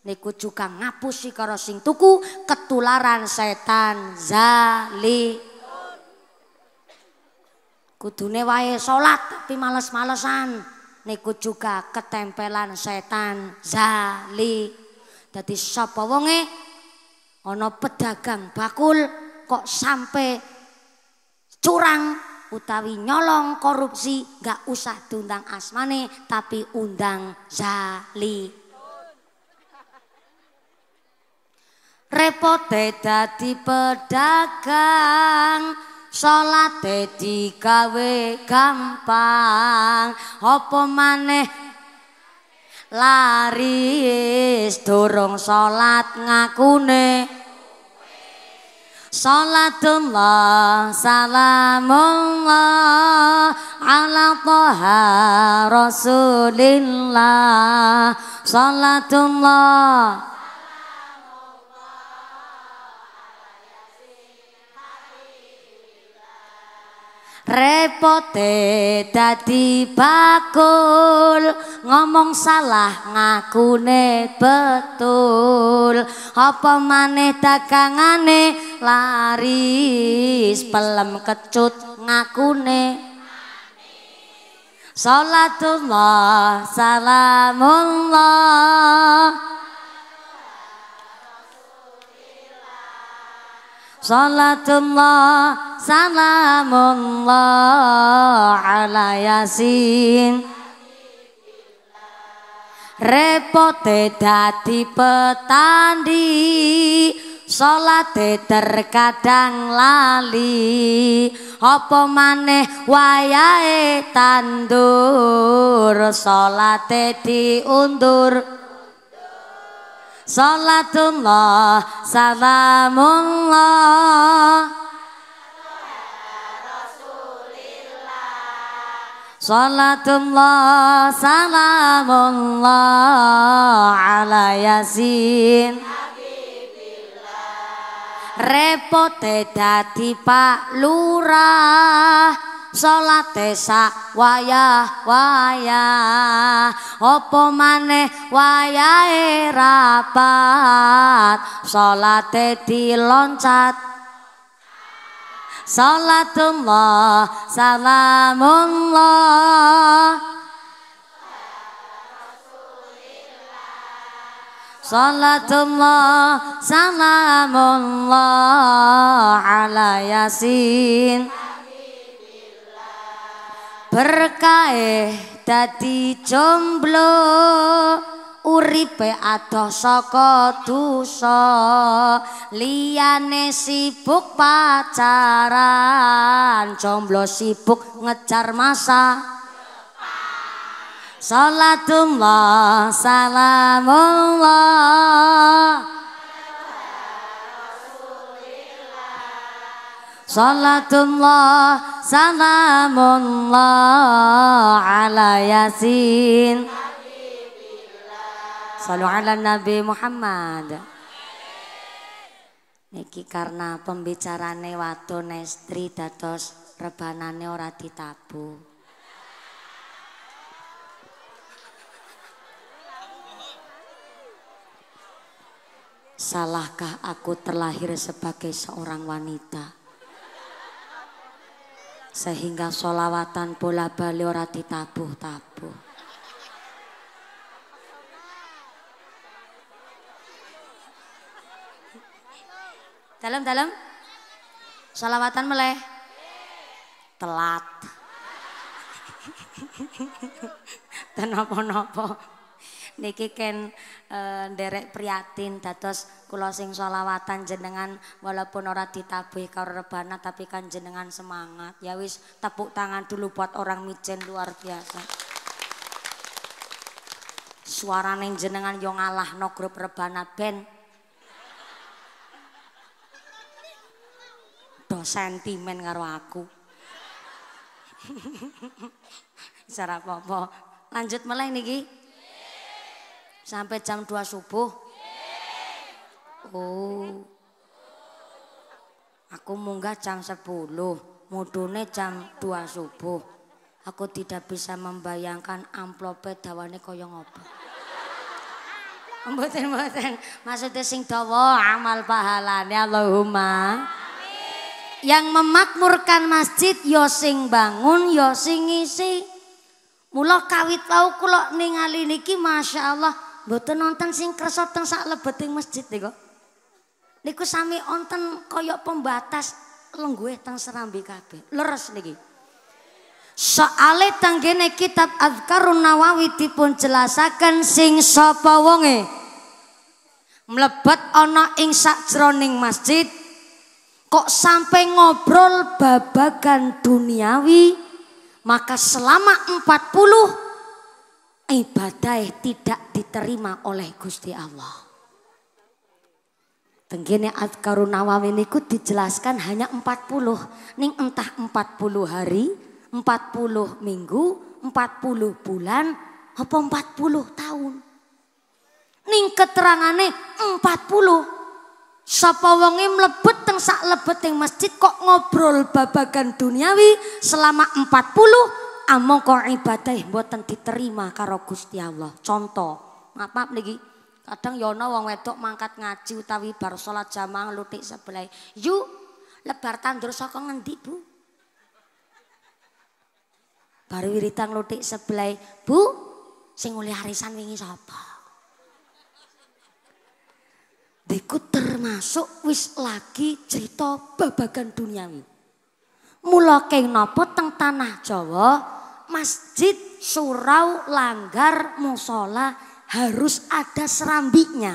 niku juga ngapusi karo sing tuku ketularan setan zali kudune wae salat tapi males-malesan niku juga ketempelan setan zali dadi sapa wonge ana pedagang bakul kok sampe curang utawi nyolong korupsi gak usah diundang asmane tapi undang zali repot dadi pedagang salat dadi gawe gampang apa maneh laris Durung salat ngakune Salatullah salamullah ala toha rasulillah Salatullah repote dadi bakul ngomong salah ngakune betul apa maneh dagangane laris pelem kecut ngakune salatullah salamullah Salatullah salamullah ala yasin Repote dadi petandi Salate terkadang lali Apa maneh wayahe tandur Salate diundur Salatullah Salamullah Salatullah Salamullah Ala Yasin Repote dati pak lurah salate sak wayah wayah opo maneh wayahe rapat salate diloncat salatullah salamullah Salatullah salamullah ala yasin berkae dadi jomblo uripe adoh saka dosa liyane sibuk pacaran jomblo sibuk ngejar masa Salatullah salamullah Salatullah salamullah ala yasin Salu ala Nabi Muhammad Niki karena pembicarane waktu nestri datos rebanane ora ditabu Salahkah aku terlahir sebagai seorang wanita? sehingga solawatan bola bali ora ditabuh-tabuh. Dalam dalam solawatan meleh telat. Dan apa-apa niki ken e, nderek priatin dados kula sing sholawatan jenengan walaupun orang ditabih karo rebana tapi kan jenengan semangat. Ya wis tepuk tangan dulu buat orang mijen luar biasa. Suara neng jenengan yo no grup rebana ben do sentimen karo aku. Sarap apa? Lanjut mulai niki sampai jam 2 subuh? Oh. Aku munggah jam 10, mudune jam 2 subuh. Aku tidak bisa membayangkan amplopet dawane kaya ngopo. Mboten mboten, maksudnya sing dawa amal pahalane Allahumma. Yang memakmurkan masjid yo ya sing bangun yo ya sing ngisi. Mula kawit tau kula ningali niki Masya Allah Mboten nonton sing kersa teng sak lebeting masjid niku. Niku sami onten kaya pembatas lengguhe teng serambi kabeh. Leres niki. Soale tanggene kitab Azkarun Nawawi dipun jelasaken sing sapa wonge mlebet ana ing sajroning masjid kok sampai ngobrol babagan duniawi maka selama 40 ibadah tidak diterima oleh Gusti Allah. Tenggene Adkarun Nawawi niku dijelaskan hanya 40. Ning entah 40 hari, 40 minggu, 40 bulan, apa 40 tahun. Ning keterangane 40. Sapa wonge mlebet teng sak lebeting masjid kok ngobrol babagan duniawi selama 40 kau ibadah mboten diterima karo Gusti Allah. Contoh, maaf lagi, kadang yono ya wong wedok mangkat ngaji utawi bar salat jamaah lutik sebelah. Yu lebar tandur saka ngendi, Bu? Baru wiritan lutik sebelah, Bu, singuli harisan wingi sapa? Dikut termasuk wis lagi cerita babagan duniawi. Mula keng nopo teng tanah Jawa masjid, surau, langgar, musola harus ada serambiknya.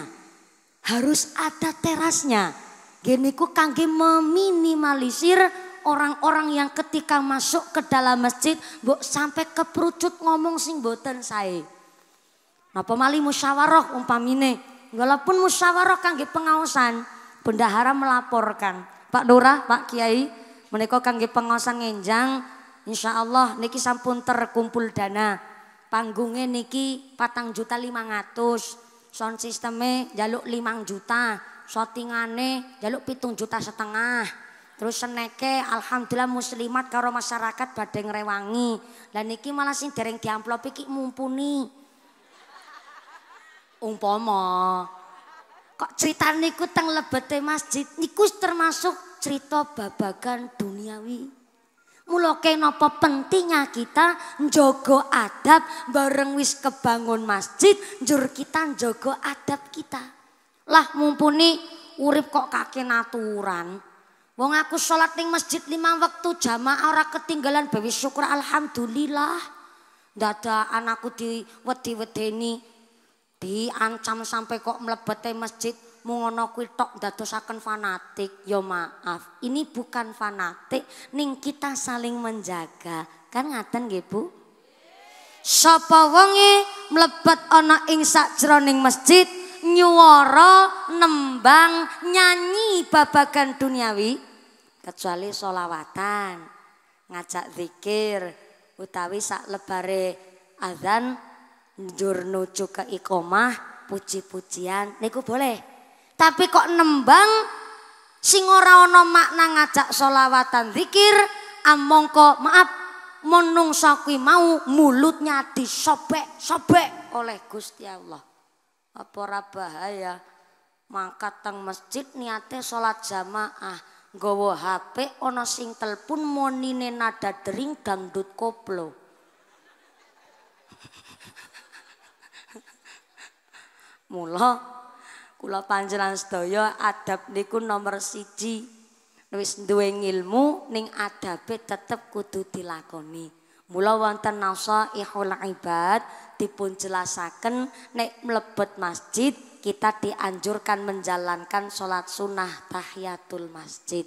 Harus ada terasnya. Geniku kangge meminimalisir orang-orang yang ketika masuk ke dalam masjid mbok sampai keperucut ngomong sing boten sae. Napa mali musyawarah umpamine. Walaupun musyawarah kangge pengawasan, bendahara melaporkan. Pak Dora, Pak Kiai, menika kangge pengosan ngenjang Allah niki sampun terkumpul dana panggungnya niki patang juta lima ratus sound sistemnya jaluk limang juta shootingane jaluk pitung juta setengah terus seneke alhamdulillah muslimat karo masyarakat badeng rewangi dan niki malah sing dereng diamplopi ki mumpuni umpomo kok cerita niku teng lebete masjid niku termasuk cerita babagan duniawi. Mulake apa pentingnya kita njogo adab bareng wis kebangun masjid njur kita njogo adab kita. Lah mumpuni urip kok kakek naturan. Wong aku sholat di masjid lima waktu jamaah orang ketinggalan bawi syukur alhamdulillah. Dada anakku di wedi-wedeni diancam sampai kok melebatai masjid mono kuitok tok ndadosaken fanatik, ya maaf. Ini bukan fanatik, ning kita saling menjaga. Kan ngaten gak Bu? Sapa wonge ono ono ing sakjroning masjid nyuworo nembang nyanyi babagan duniawi kecuali solawatan ngajak zikir utawi sak lebare azan jurnucu nuju ke ikomah puji-pujian niku boleh tapi kok nembang sing ora ana makna ngajak solawatan zikir amongko maaf menungsa kuwi mau mulutnya disobek-sobek oleh Gusti Allah. Apa ora bahaya mangkat teng masjid niate salat jamaah nggawa HP ana sing telepon monine nada dering dangdut koplo. Mula Kula panjenengan sedaya adab niku nomor siji. Wis duwe ilmu ning adabe tetep kudu dilakoni. Mula wonten nasaihul ibad dipun jelasaken nek mlebet masjid kita dianjurkan menjalankan sholat sunnah tahiyatul masjid.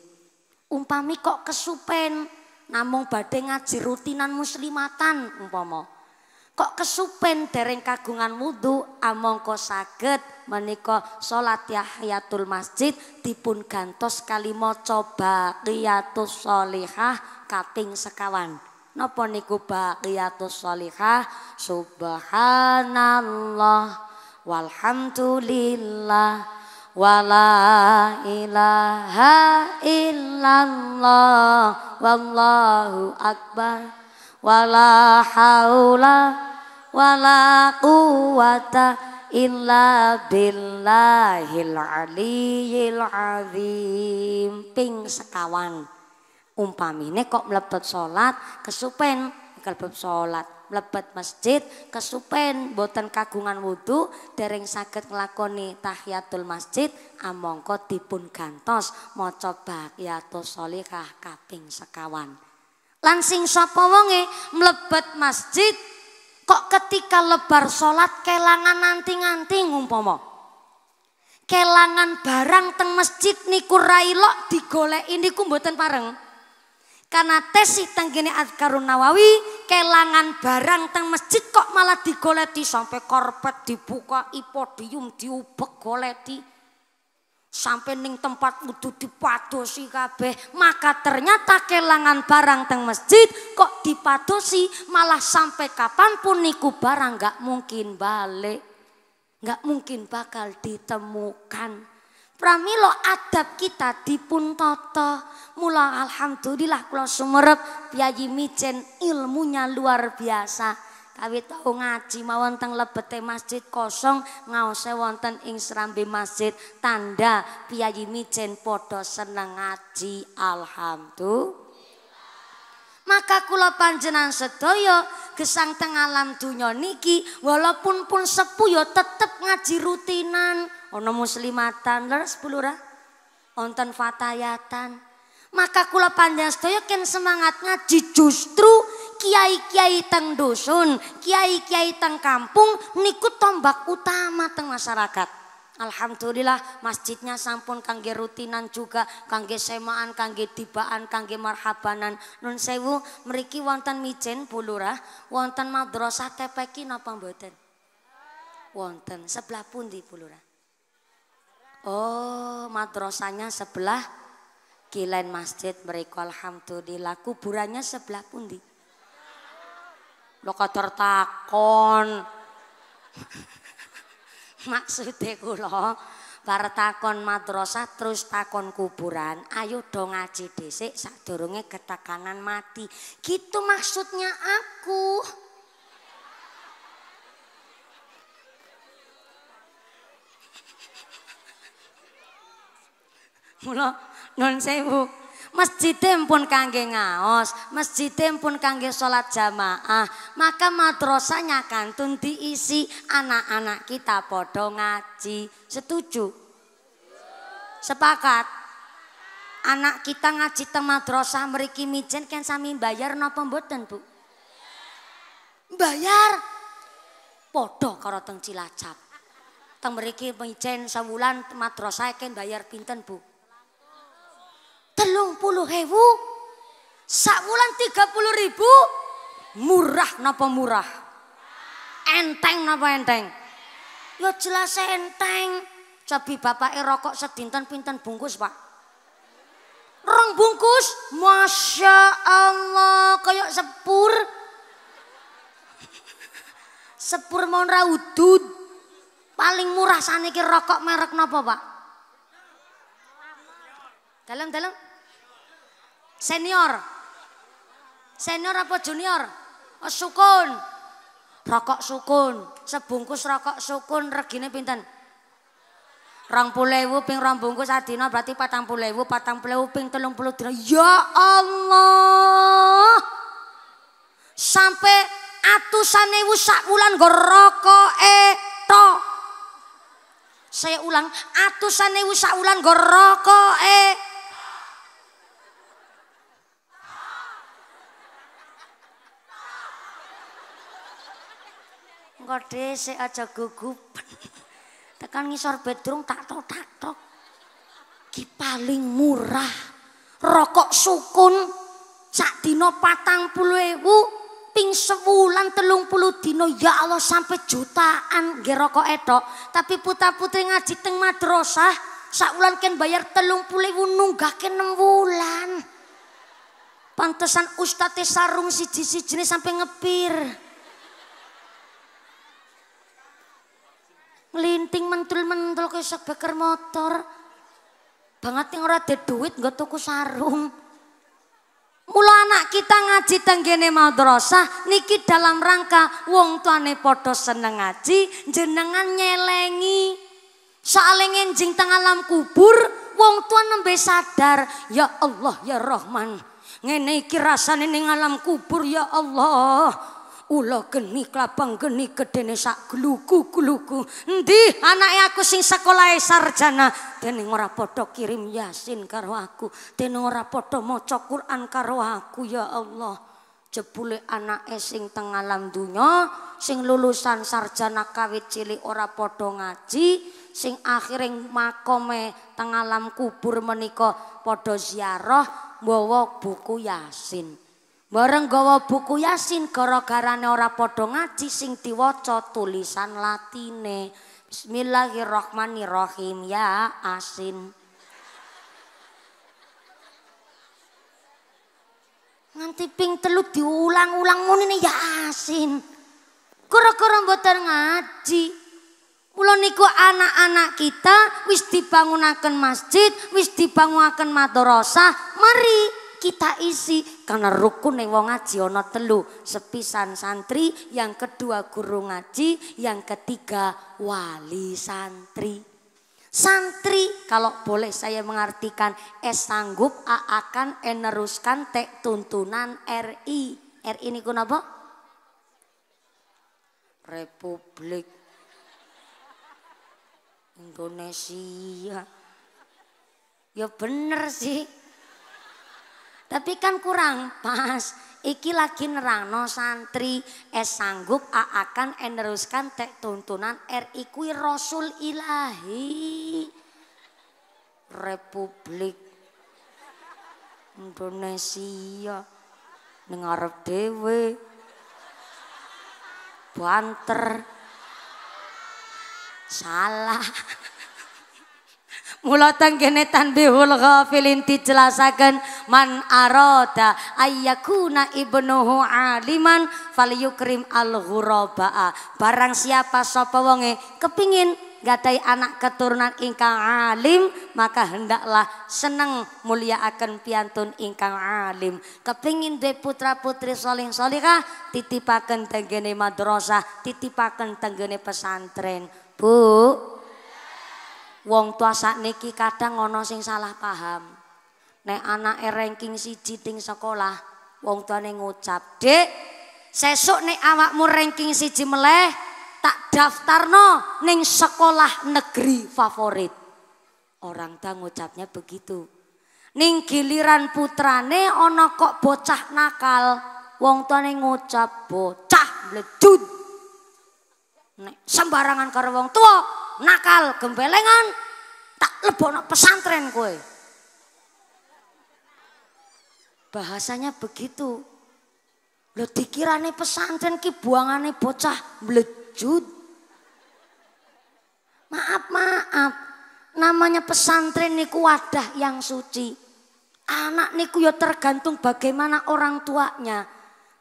Umpami kok kesupen namung badhe ngaji rutinan muslimatan umpama. Kok kesupen dereng kagungan wudhu amangka saged menika salat tahiyatul masjid dipun gantos kali maca baqiyatus sholihah kating sekawan. Napa niku baqiyatus sholihah? Subhanallah walhamdulillah wala ilaha illallah wallahu akbar wala haula wala quwata illa billahil aliyil azim ping sekawan umpamine kok mlebet salat kesupen mlebet salat mlebet masjid kesupen boten kagungan wudhu dereng saged nglakoni tahiyatul masjid amangka ah, dipun gantos maca baqiyatus sholihah kaping sekawan Lansing sapa wonge mlebet masjid kok ketika lebar salat kelangan nanti-nanti ngumpama. Kelangan barang teng masjid niku railok digoleki niku mboten pareng. Karena tesi tenggene Adkarun Nawawi kelangan barang teng masjid kok malah digoleti sampai korpet dibuka, podium diubek goleti sampai ning tempat kudu dipadosi kabeh maka ternyata kelangan barang teng masjid kok dipadosi malah sampai kapanpun niku barang nggak mungkin balik nggak mungkin bakal ditemukan pramilo adab kita dipun toto mula alhamdulillah kula sumerep piyayi micen ilmunya luar biasa Kawit tahu ngaji mau teng lebete masjid kosong ngaose wonten ing serambi masjid tanda piyayi micen padha seneng ngaji alhamdulillah. Maka kula panjenan sedaya gesang teng alam dunya niki walaupun pun sepuh ya tetep ngaji rutinan. ono muslimatan leres pulura. Onten fatayatan. Maka kula panjenan sedaya ken semangat ngaji justru kiai-kiai teng dusun, kiai-kiai teng kampung niku tombak utama teng masyarakat. Alhamdulillah masjidnya sampun kangge rutinan juga kangge semaan kangge tibaan kangge marhabanan nun sewu meriki wonten mijen bulurah wonten madrasah tepeki napa mboten wonten sebelah pundi bulurah Oh madrasahnya sebelah kilen masjid mereka alhamdulillah kuburannya sebelah pundi lokator takon Maksudnya kulo bar takon madrasah terus takon kuburan, ayo dong ngaji dhisik dorongnya ketekanan mati. Gitu maksudnya aku. mulo non sewu Masjid pun kangge ngaos, Masjid pun kangge sholat jamaah, maka madrasahnya kantun diisi anak-anak kita podo ngaji. Setuju? Sepakat? Anak kita ngaji teng madrasah meriki mijen kan sami bayar no pembuatan Bu? Bayar. Podo karo teng Cilacap. Teng mriki mijen sebulan madrasah kan bayar pinten, Bu? telung puluh hewu, sakwulan tiga puluh ribu, murah napa murah, enteng napa enteng, yo ya jelas enteng, cabi bapak rokok sedinten pinten bungkus pak, rong bungkus, masya Allah, kayak sepur, sepur mau raudud, paling murah saniki rokok merek napa pak? Dalam dalam Senior. Senior apa junior? Oh, sukun. Rokok sukun, sebungkus rokok sukun regine pinten? Rong pulewu ping rong bungkus adina berarti patang pulewu, patang pulewu ping telung puluh dina. Ya Allah. Sampai atusan ewu sak wulan go rokok eto. Saya ulang, atusan ewu sak wulan rokok eto. Engko dhisik aja gugupan. Tekan ngisor bedrung tak tok tak tok. Ki paling murah. Rokok sukun sak patang 40.000 ping sebulan telung puluh dino ya Allah sampai jutaan giroko rokok etok tapi putra putri ngaji teng sak ulan ken bayar telung puluh ewu ken enam bulan pantesan ustate sarung siji jenis sampai ngepir Linting mentul-mentul ke sebeker motor. Banget yang ora ada duit gak tuku sarung. Mula anak kita ngaji tenggene madrasah niki dalam rangka wong tuane podo seneng ngaji jenengan nyelengi. Saling enjing teng alam kubur wong tua nembe sadar ya Allah ya Rahman. Ngene iki rasane ning alam kubur ya Allah ulo geni klabang geni gedene sak gluku-gluku. Endi anake aku sing sekolah sarjana dene ora podo kirim Yasin karo aku, dene ora podo mau Quran karo aku ya Allah. jebule anak sing teng alam sing lulusan sarjana kawit cilik ora podo ngaji sing akhiring makome teng alam kubur menika podo ziarah bawa buku Yasin Bareng gawa buku Yasin gara-garane ora padha ngaji sing diwaca tulisan latine. Bismillahirrahmanirrahim ya asin. Nganti ping telu diulang-ulang ngene ya asin. Kura-kura mboten ngaji. Mula niku anak-anak kita wis dibangunaken masjid, wis dibangunaken madrasah, mari kita isi karena rukun wong ngaji ono telu, sepisan santri, yang kedua guru ngaji, yang ketiga wali santri. Santri kalau boleh saya mengartikan es sanggup A akan eneruskan tek tuntunan RI. RI ini guna apa? Republik Indonesia. Ya bener sih. Tapi kan kurang pas. Iki lagi nerangno santri es sanggup a akan eneruskan tek tuntunan RI kui Rasul Ilahi Republik Indonesia Dengar dewe dhewe banter salah Mula tenggene tanbihul ghafilin dijelasaken man arada ayyakuna ibnuhu aliman falyukrim al ghurabaa. Barang siapa sapa wonge kepingin gadai anak keturunan ingkang alim maka hendaklah seneng mulia akan piantun ingkang alim kepingin duwe putra putri soling solihah titipaken tenggene madrasah titipaken tenggene pesantren Bu, Wong tua niki kadang ono sing salah paham. Nek anak ranking si jiting sekolah, wong tua neng ngucap, dek. sesuk nek awakmu ranking siji meleh, tak daftarno ning sekolah negeri favorit." Orang tua ngucapnya begitu. Ning giliran putrane ana kok bocah nakal, wong tuane ngucap, "Bocah blejud." Nek sembarangan karo wong tua, nakal gembelengan tak lebokno pesantren kue. Bahasanya begitu. Lo dikirane pesantren ki buangane bocah melejut. Maaf, maaf. Namanya pesantren niku wadah yang suci. Anak niku ya tergantung bagaimana orang tuanya.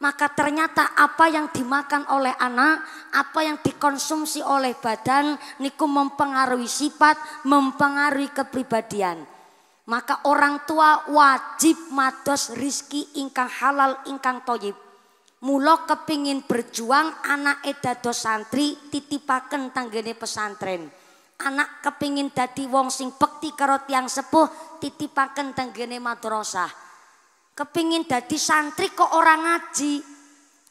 Maka ternyata apa yang dimakan oleh anak, apa yang dikonsumsi oleh badan, niku mempengaruhi sifat, mempengaruhi kepribadian. Maka orang tua wajib mados rizki ingkang halal ingkang toyib. Mulok kepingin berjuang anak edado santri titipaken tanggene pesantren. Anak kepingin dadi wong sing bekti karo tiang sepuh titipaken tanggene madrasah Kepingin dadi santri kok orang ngaji.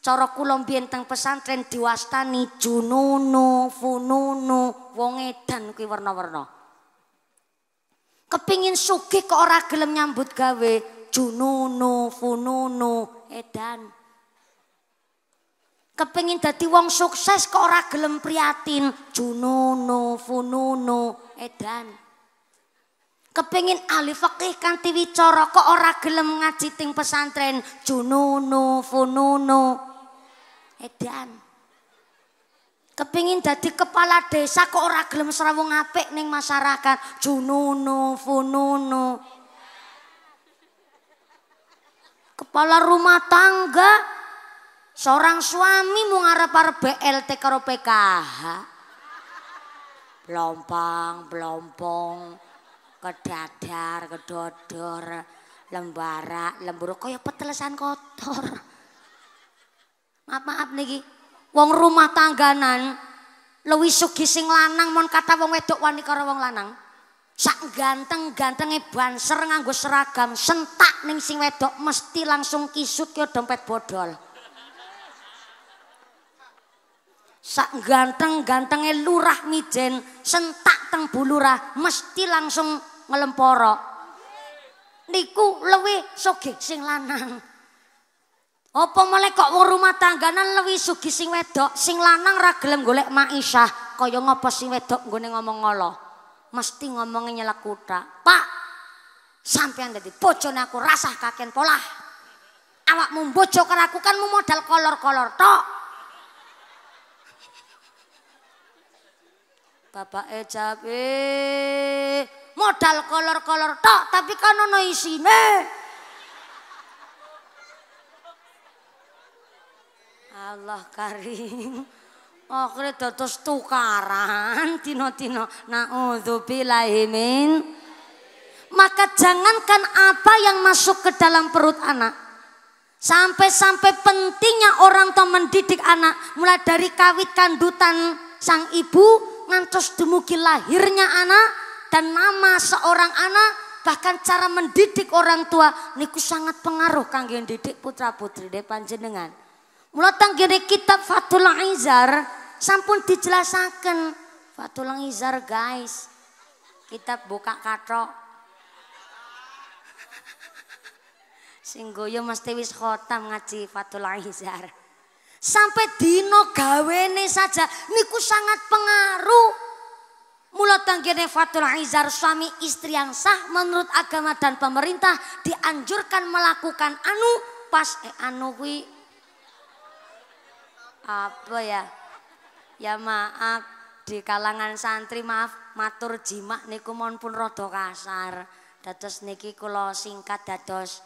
Cara kula teng pesantren diwastani jununu, fununu, wong edan kuwi warna-warna. Kepingin sugih kok ora gelem nyambut gawe jununu, fununu, edan. Kepingin dadi wong sukses kok ora gelem priatin jununu, fununu, edan. Kepingin ahli fikih kanthi wicara kok ora gelem ngaji ting pesantren jununu fununu edan. Kepingin jadi kepala desa kok ora gelem srawung ngapik ning masyarakat jununu fununu. Kepala rumah tangga seorang suami mau ngarep BLT karo PKH. Blompang, blompong kedadar, kedodor, lembara, lembur kaya petelesan kotor. Maaf maaf niki. Wong rumah tangganan lewi sugi sing lanang mon kata wong wedok wani karo wong lanang. Sak ganteng gantengnya banser nganggo seragam sentak ning sing wedok mesti langsung kisut ke dompet bodol. Sak ganteng gantengnya lurah mijen sentak teng bulurah mesti langsung ngelemporo. Niku luwih sugih sing lanang. Apa mulai kok wong rumah tangganan luwih sugih sing wedok, sing lanang ra gulek golek maisyah, kaya ngopo sing wedok gue ngomong ngolo. Mesti ngomongnya nyelak kuda. Pak, sampean dadi bojone aku rasah kaken polah. Awak bojo karo aku kan mu modal kolor-kolor tok. Bapak e cabe modal kolor-kolor tok tapi kan ono isine. Allah karim. Akhirnya dados tukaran dino-dino. Na'udzubillahi min. Maka jangankan apa yang masuk ke dalam perut anak. Sampai-sampai pentingnya orang tua mendidik anak. Mulai dari kawit kandutan sang ibu ngantos dumugi lahirnya anak dan nama seorang anak bahkan cara mendidik orang tua niku sangat pengaruh kangge didik putra putri de panjenengan. Mula tanggiri kitab Fathul Izar sampun dijelasaken Fathul Izar guys. Kitab buka katrok. Singgoyo mas mesti wis khotam ngaji Fathul Izar. Sampai dino gawene saja niku sangat pengaruh. mulut tanggine Fatul Izar suami istri yang sah menurut agama dan pemerintah dianjurkan melakukan anu pas eh anu kui apa ya ya maaf di kalangan santri maaf matur jimak niku mohon pun roto kasar dados niki kulo singkat dados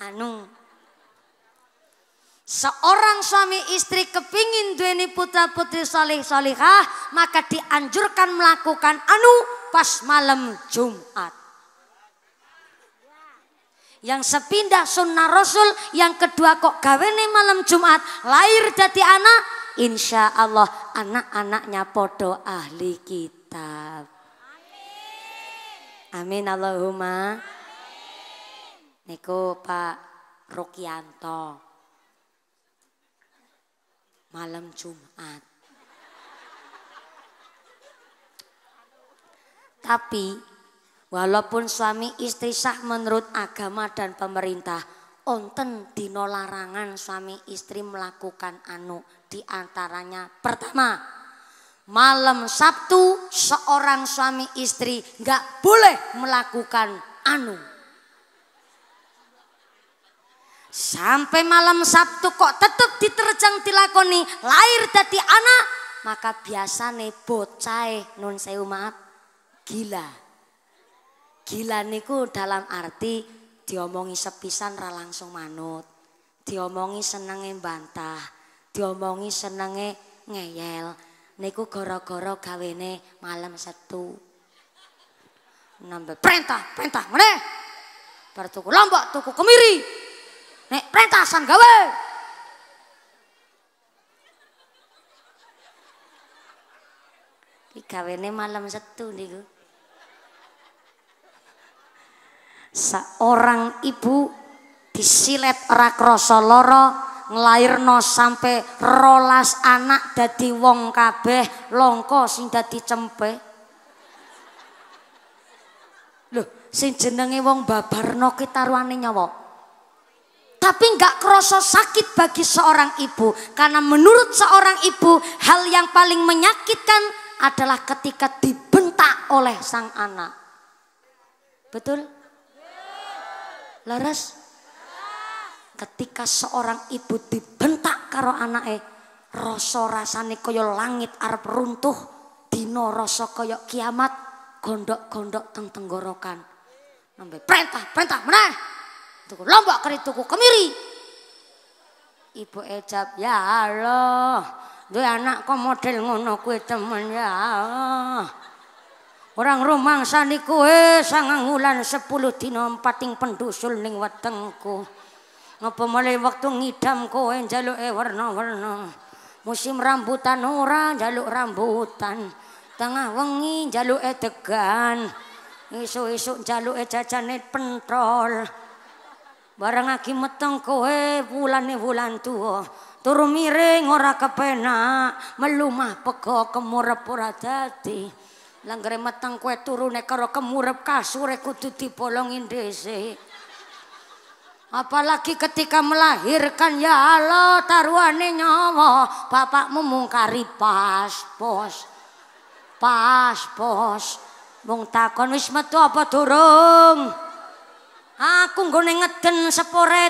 anu Seorang suami istri kepingin dueni putra putri salih salihah maka dianjurkan melakukan anu pas malam Jumat. Yang sepindah sunnah Rasul, yang kedua kok gawene malam Jumat, lahir jadi anak, insya Allah anak-anaknya podo ahli kitab. Amin Allahumma. Amin. Niku Pak Rukianto malam Jumat. Tapi walaupun suami istri sah menurut agama dan pemerintah, onten dino larangan suami istri melakukan anu diantaranya pertama malam Sabtu seorang suami istri nggak boleh melakukan anu Sampai malam Sabtu kok tetep diterjang dilakoni lahir dari anak, maka biasane bocah non saya maaf gila. Gila niku dalam arti diomongi sepisan ra langsung manut. Diomongi senenge bantah, diomongi senenge ngeyel. Niku koro koro gawene malam Sabtu. nambah perintah, perintah mana pertuku lombok, tuku kemiri, Nek pentasan gawe. Iki gawene malam setu nih. Seorang ibu disilet rakrasa lara ngelahirno sampai rolas anak dadi wong kabeh longko sing dadi cempe. Loh, sing jenenge wong babarno kita taruhane nyawa. Tapi nggak kerasa sakit bagi seorang ibu. Karena menurut seorang ibu hal yang paling menyakitkan adalah ketika dibentak oleh sang anak. Betul? Laras? Ketika seorang ibu dibentak karo anaknya, rasa rasane kaya langit arep runtuh, dino rasa kaya kiamat, gondok-gondok teng tenggorokan. Nambah perintah, perintah, mana? lombok kerit kemiri. Ibu ecap ya Allah, dua anak kok model ngono kue temen ya Allah. Orang rumang sani kue eh, sangang wulan sepuluh dino empating pendusul ning wetengku. Ngapa mulai waktu ngidam kue jaluk e eh, warna-warna. Musim rambutan ora njaluk rambutan. Tengah wengi jaluk e eh, tegan. Isu-isu jaluk e jajanit pentol. pentrol. Barang aki meteng kowe bulan bulan tua Tur miring ora kepenak, melumah peko kemurep ora dadi. Langgere meteng kowe turune karo kemurep kasure kudu dibolongin dhisik. Apalagi ketika melahirkan ya Allah taruhane nyawa, bapakmu mungkari pas pos. Pas pos. Mung takon wis metu apa durung? Aku nggone ngeden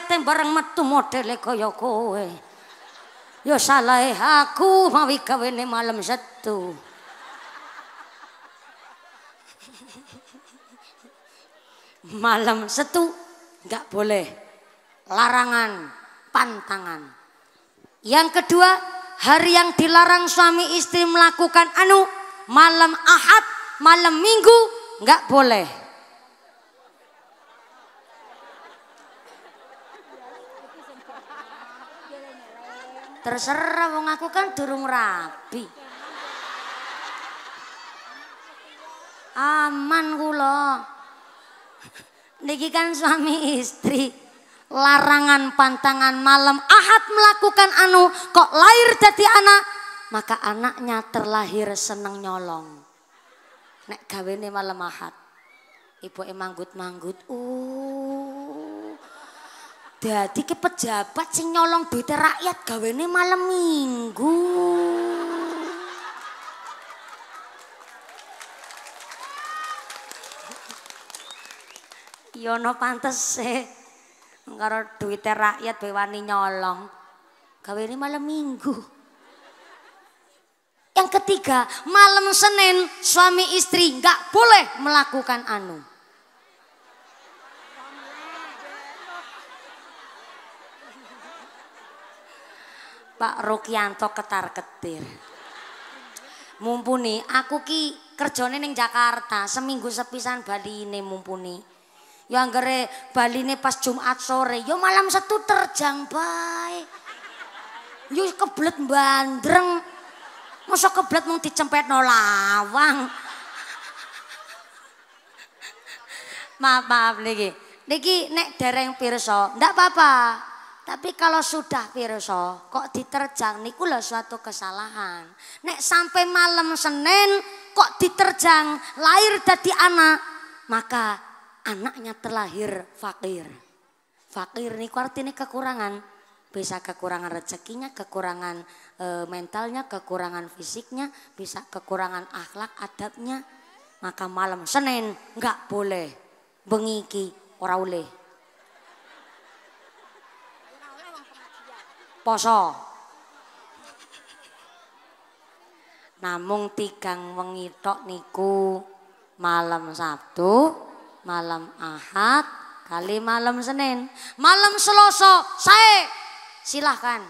teng bareng metu modele kaya kowe. Ya salahe aku mawi gawene malam setu. Malam setu nggak boleh. Larangan, pantangan. Yang kedua, hari yang dilarang suami istri melakukan anu malam Ahad, malam Minggu nggak boleh. Terserah wong aku kan durung rapi, Aman kula. Niki kan suami istri. Larangan pantangan malam ahad melakukan anu kok lahir jadi anak maka anaknya terlahir seneng nyolong. Nek gawe malam ahad. Ibu emanggut manggut. Uh. Dadi ke pejabat sing nyolong duit rakyat gawene malam minggu. Yono pantes sih. E. Karo duit rakyat bewani wani nyolong. Gawene malam minggu. Yang ketiga, malam Senin suami istri nggak boleh melakukan anu. Pak Rukianto ketar-ketir. Mumpuni, aku ki kerjone neng Jakarta, seminggu sepisan Bali ini mumpuni. Yang Ya Bali ini pas Jumat sore, yo ya malam satu terjang bae. Yo ya keblet bandreng. Masa keblet mau dicempet nolawang. maaf maaf lagi, Niki nek dereng pirsa, ndak apa-apa. Tapi kalau sudah pirsa kok diterjang niku lah suatu kesalahan. Nek sampai malam Senin kok diterjang lahir jadi anak, maka anaknya terlahir fakir. Fakir niku artinya kekurangan. Bisa kekurangan rezekinya, kekurangan e, mentalnya, kekurangan fisiknya, bisa kekurangan akhlak adabnya. Maka malam Senin nggak boleh bengiki orang oleh. poso. Namung tigang wengi tok niku malam Sabtu, malam Ahad, kali malam Senin, malam Selasa. Saya silahkan.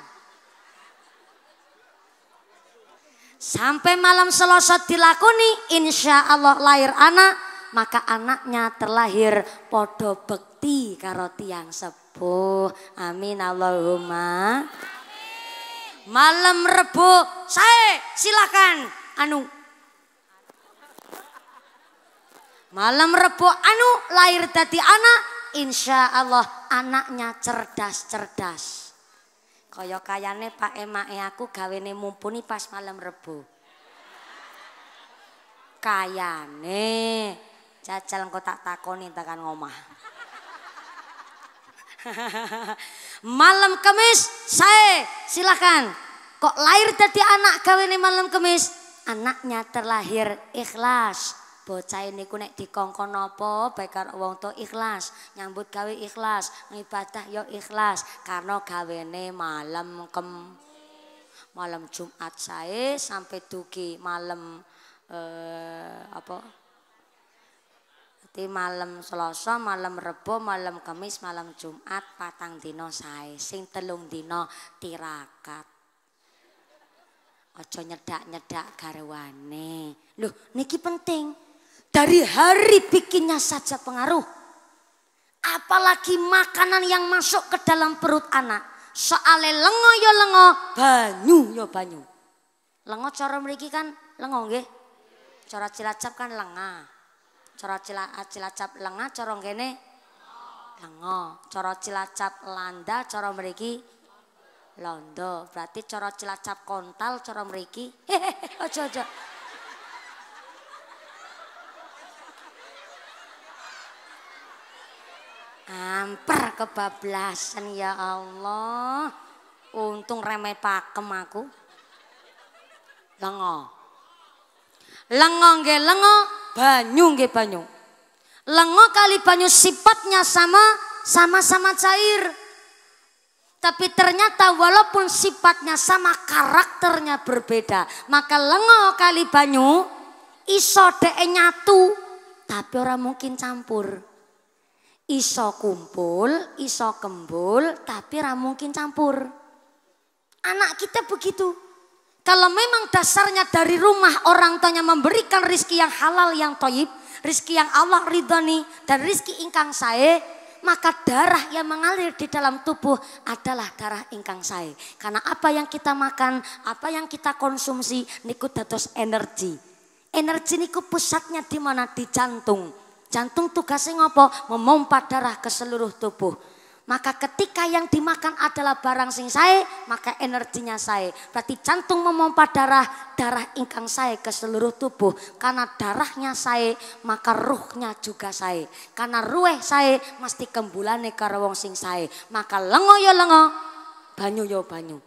Sampai malam Selasa dilakoni, insya Allah lahir anak, maka anaknya terlahir podo bekti bakti karo tiang sepuh. Amin Allahumma. Malam Rebo, saya silakan anu. Malam Rebo anu lahir dadi anak, insya Allah anaknya cerdas-cerdas. Kaya kayane Pak Emae aku gawene mumpuni pas malam Rebo. Kayane. Jajal engko tak takoni tekan ngomah. malam kemis saya silakan. Kok lahir tadi anak kawin malam kemis? Anaknya terlahir ikhlas. Bocah ini ku nek dikongkon apa baik karo wong to ikhlas, nyambut gawe ikhlas, ngibadah yo ikhlas karena ini malam kem malam Jumat saya sampai tuki malam eh, apa di malam Selasa, malam Rebo, malam Kamis, malam Jumat, patang dino sae. Sing telung dino tirakat. Ojo nyedak-nyedak garwane. Loh, niki penting. Dari hari bikinnya saja pengaruh. Apalagi makanan yang masuk ke dalam perut anak. Soale lengo yo ya lengo, banyu yo ya banyu. Lengo cara mriki kan lengo nggih. Cara Cilacap kan lengah cara cilacap, lengah cara gini, lengo cara cilacap landa cara meriki, londo berarti cara cilacap kontal cara mriki aja aja amper kebablasan ya Allah untung remeh pakem aku lengo lengo nggih lengo banyu nggih banyu. Lengo kali banyu sifatnya sama, sama-sama cair. Tapi ternyata walaupun sifatnya sama, karakternya berbeda. Maka lengo kali banyu iso dee nyatu, tapi orang mungkin campur. Iso kumpul, iso kembul, tapi orang mungkin campur. Anak kita begitu. Kalau memang dasarnya dari rumah orang tuanya memberikan rizki yang halal yang toyib, rizki yang Allah ridhoni dan rizki ingkang saya, maka darah yang mengalir di dalam tubuh adalah darah ingkang saya. Karena apa yang kita makan, apa yang kita konsumsi, niku dados energi. Energi niku pusatnya di mana? Di jantung. Jantung tugasnya ngopo? Memompa darah ke seluruh tubuh. Maka ketika yang dimakan adalah barang sing saya, maka energinya saya. Berarti jantung memompa darah, darah ingkang saya ke seluruh tubuh. Karena darahnya saya, maka ruhnya juga saya. Karena ruh saya, mesti kembulane karo wong sing saya. Maka lengo ya lengo, banyu ya banyu.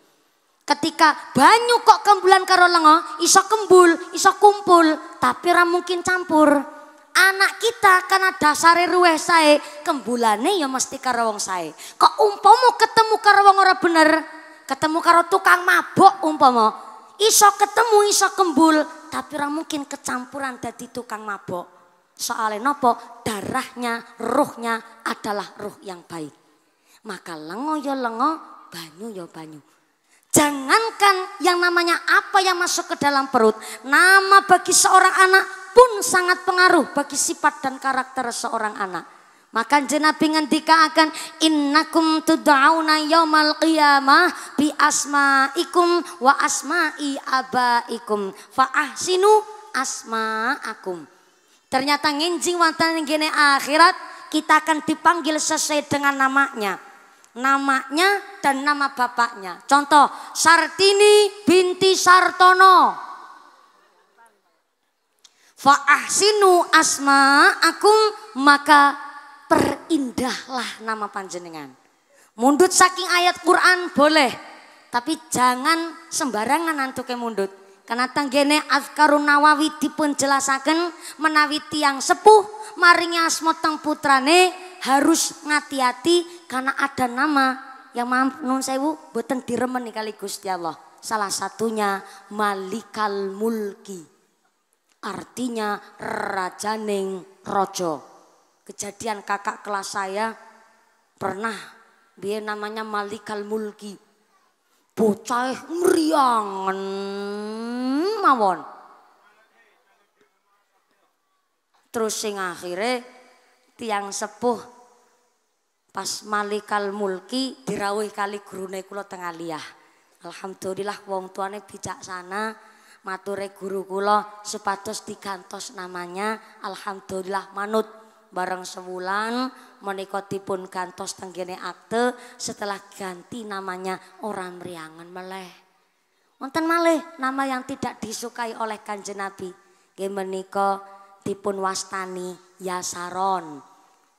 Ketika banyu kok kembulan karo lengo, iso kembul, iso kumpul, tapi ra mungkin campur anak kita karena dasare ruweh saya kembulane ya mesti karo wong saya Kok umpomo ketemu karo wong ora bener, ketemu karo tukang mabok umpomo iso ketemu iso kembul, tapi orang mungkin kecampuran dari tukang mabok. Soalnya nopo darahnya, ruhnya adalah ruh yang baik. Maka lengo yo ya lengo, banyu yo ya banyu. Jangankan yang namanya apa yang masuk ke dalam perut. Nama bagi seorang anak pun sangat pengaruh bagi sifat dan karakter seorang anak. Maka jenabi ngendika akan innakum tud'auna yaumal qiyamah bi ikum wa asma asma'i abaikum fa ahsinu akum. Ternyata nginjing watan gene akhirat kita akan dipanggil sesuai dengan namanya. Namanya dan nama bapaknya. Contoh Sartini binti Sartono. Fa'ahsinu Asma akum maka perindahlah nama panjenengan. Mundut saking ayat Quran boleh, tapi jangan sembarangan antuke mundut. Karena tanggene azkarun Nawawi dipun jelasaken menawi tiang sepuh maringi asma teng putrane harus ngati-hati karena ada nama yang maaf nun sewu boten diremen kali Gusti Allah. Salah satunya Malikal Mulki artinya raja rajaning rojo. Kejadian kakak kelas saya pernah dia namanya Malikal Mulki. Bocah meriangan mawon. Terus sing akhirnya tiang sepuh pas Malikal Mulki dirawih kali gurune kula tengah liah. Alhamdulillah wong tuane bijaksana mature guru kula sepatus digantos namanya alhamdulillah manut bareng sebulan menikoti tipun gantos tenggene akte setelah ganti namanya orang meriangan meleh wonten malih nama yang tidak disukai oleh kanjen Nabi nggih dipun wastani yasaron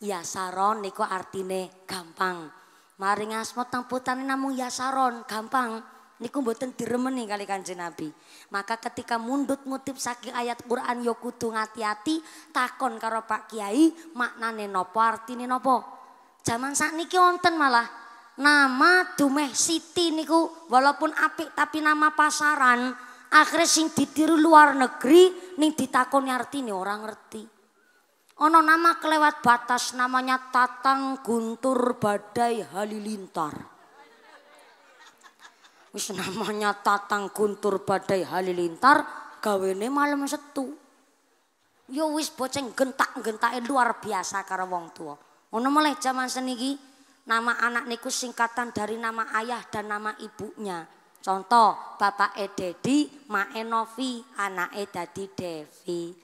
yasaron Niko artine gampang maring motang putani namu namung yasaron gampang Niku mboten diremeni kali kanjeng Nabi. Maka ketika mundut mutip saking ayat Quran yo ya kudu ngati-ati takon karo Pak Kiai maknane nopo artine nopo. Zaman niki wonten malah nama Dumeh Siti niku walaupun apik tapi nama pasaran akhirnya sing ditiru luar negeri ning ditakoni artine orang ngerti. Ono nama kelewat batas namanya Tatang Guntur Badai Halilintar wis namanya tatang guntur badai halilintar gawene malam setu Yo ya wis boceng gentak-gentake luar biasa karo wong tua ngono mulai jaman seniki nama anak niku singkatan dari nama ayah dan nama ibunya contoh bapak e Dedi mae Novi anak e dadi Devi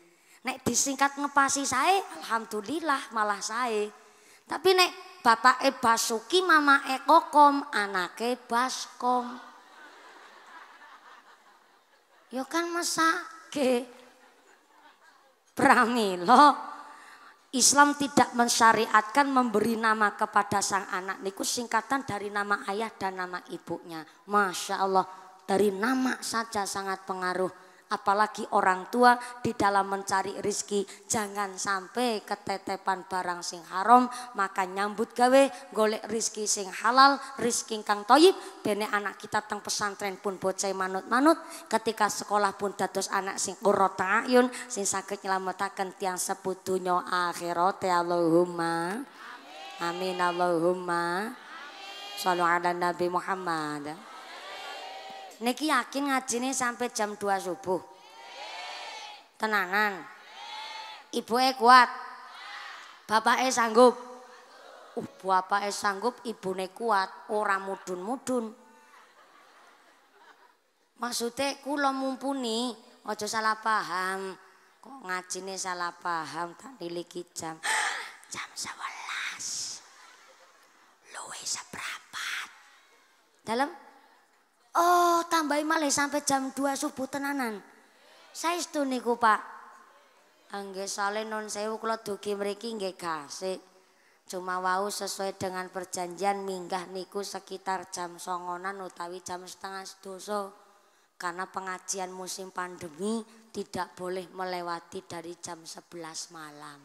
nek disingkat ngepasi saya alhamdulillah malah saya tapi nek bapak e Basuki mama e Kokom anak e Baskom Ya kan ke Pramilo. Islam tidak mensyariatkan memberi nama kepada sang anak niku singkatan dari nama ayah dan nama ibunya. Masya Allah dari nama saja sangat pengaruh apalagi orang tua di dalam mencari rizki jangan sampai ketetepan barang sing haram maka nyambut gawe golek rizki sing halal rizki kang toyib bene anak kita teng pesantren pun bocah manut-manut ketika sekolah pun dados anak sing urut ayun sing sakit nyelamatakan tiang seputunya akhirat ya Allahumma amin, amin Allahumma amin. Salam ala Nabi Muhammad. Niki yakin ngajine sampai jam 2 subuh. Tenanan. e kuat. bapak e sanggup. Uh, bapak es sanggup, ibu e kuat, Orang mudun-mudun. Maksudnya lo mumpuni, Ojo salah paham. Kok ngajine salah paham, tak miliki jam. jam 11. Luwe seprapat. Dalam Oh tambahin malih sampai jam 2 subuh tenanan. Saya itu niku pak. Angge sale non saya kalau dugi mereka nggih kasih. Cuma wau sesuai dengan perjanjian minggah niku sekitar jam songonan utawi jam setengah sedoso. Karena pengajian musim pandemi tidak boleh melewati dari jam 11 malam.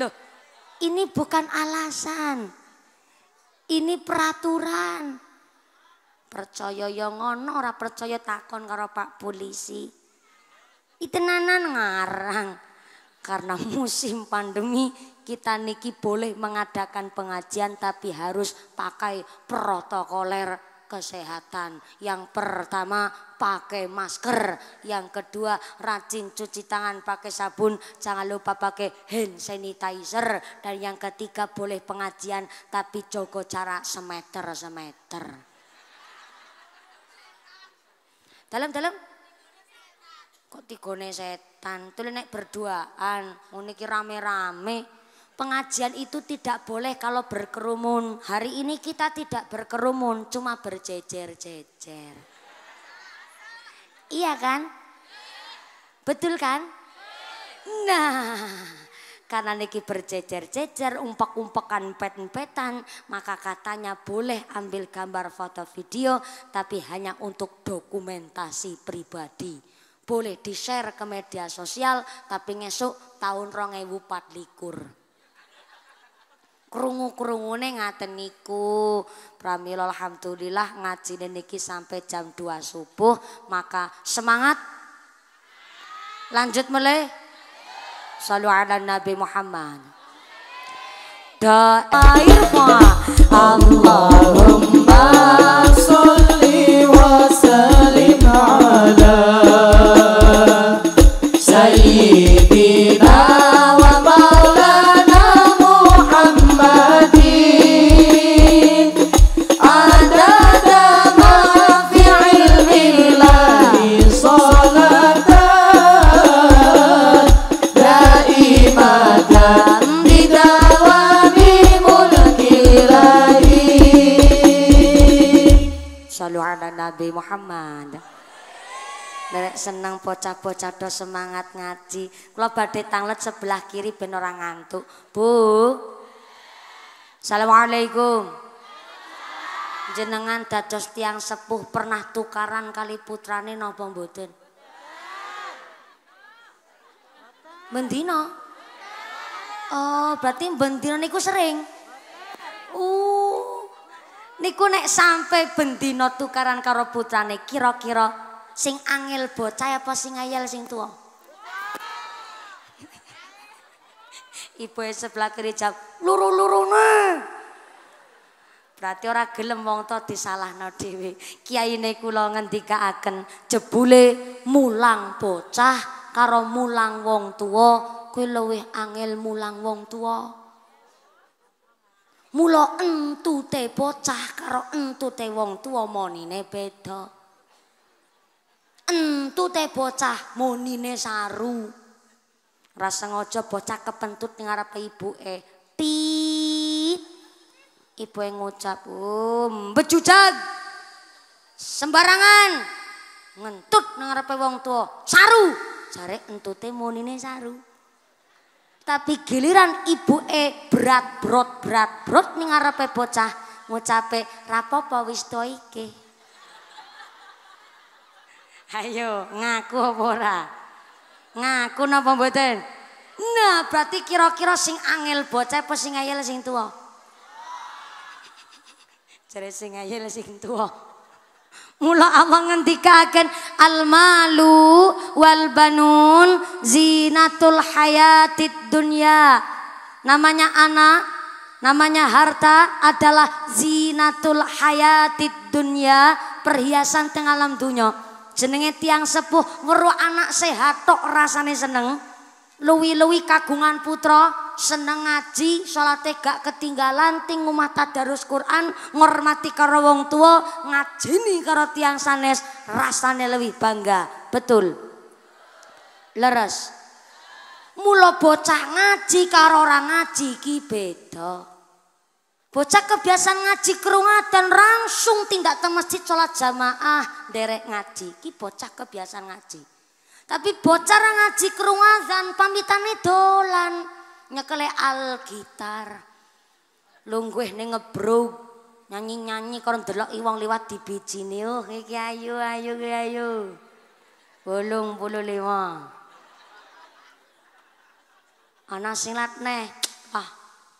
Loh, ini bukan alasan. Ini peraturan. Percaya ya ngono ora percaya takon karo Pak polisi. Itenanan ngarang. Karena musim pandemi kita niki boleh mengadakan pengajian tapi harus pakai protokoler kesehatan. Yang pertama pakai masker, yang kedua rajin cuci tangan pakai sabun, jangan lupa pakai hand sanitizer, dan yang ketiga boleh pengajian tapi joko cara semeter semeter. Dalam-dalam kok tigone setan, tuh naik berduaan, unik rame-rame pengajian itu tidak boleh kalau berkerumun. Hari ini kita tidak berkerumun, cuma berjejer-jejer. Iya kan? Betul kan? Nah, karena niki berjejer-jejer, umpak-umpakan pet-petan, maka katanya boleh ambil gambar foto video, tapi hanya untuk dokumentasi pribadi. Boleh di-share ke media sosial, tapi ngesuk tahun wupat likur krungu-krungune ngaten niku. Pramila alhamdulillah ngaji niki sampai jam 2 subuh, maka semangat. Lanjut mulai. Salu ala Nabi Muhammad. Da'irma Allahumma Nek seneng bocah-bocah do semangat ngaji. kalau badai tanglet sebelah kiri ben orang ngantuk. Bu. Assalamualaikum. Jenengan dados tiang sepuh pernah tukaran kali putrane no mboten? Mendino. Oh, berarti bendino niku sering. Uh. Niku nek sampai bendino tukaran karo putrane kiro kiro sing angel bocah apa sing ayel sing tua? Ibu sebelah kiri luru luru Berarti orang gelem wong to disalah no dewi. Kiai ini kulo ngendika akan jebule mulang bocah karo mulang wong tua. Kue luwih angel mulang wong tua. Mula entute bocah karo entute wong tua monine beda. entute bocah monine saru raseng aja bocah kepentut oh, ning arepe ibuke pi ibu yang ngucap um, bejujat sembarangan ngentut ngarepe wong tua saru jare entute monine saru tapi giliran ibu e berat brot berat brot ngarepe bocah ngucape rapopo wis toike Ayo, ngaku apa ora? Ngaku napa mboten? Nah, berarti kira-kira sing angel bocah apa sing ayel sing tua? Jare sing ayel sing tua. Mula Allah ngendikaken almalu wal banun zinatul hayatid dunya. Namanya anak, namanya harta adalah zinatul hayatid dunya, perhiasan tengah alam dunia jenenge tiang sepuh weruh anak sehat tok rasane seneng luwi-luwi kagungan putra seneng ngaji salate gak ketinggalan ting omah tadarus Quran ngormati karo wong tua ngajini karo tiang sanes rasane lebih bangga betul leres mulo bocah ngaji karo orang ngaji ki beda Bocah kebiasaan ngaji kerungat dan langsung tindak ke masjid sholat jamaah derek ngaji. Ki bocah kebiasaan ngaji. Tapi bocah ngaji kerungat dan pamitane dolan nyekele al gitar. Lungguh ning ngebruk nyanyi-nyanyi koron delok iwang liwat di biji nih. Oh, iki ayo ayo ayo. Bolong bulu lima. Ana silat neh. Ah,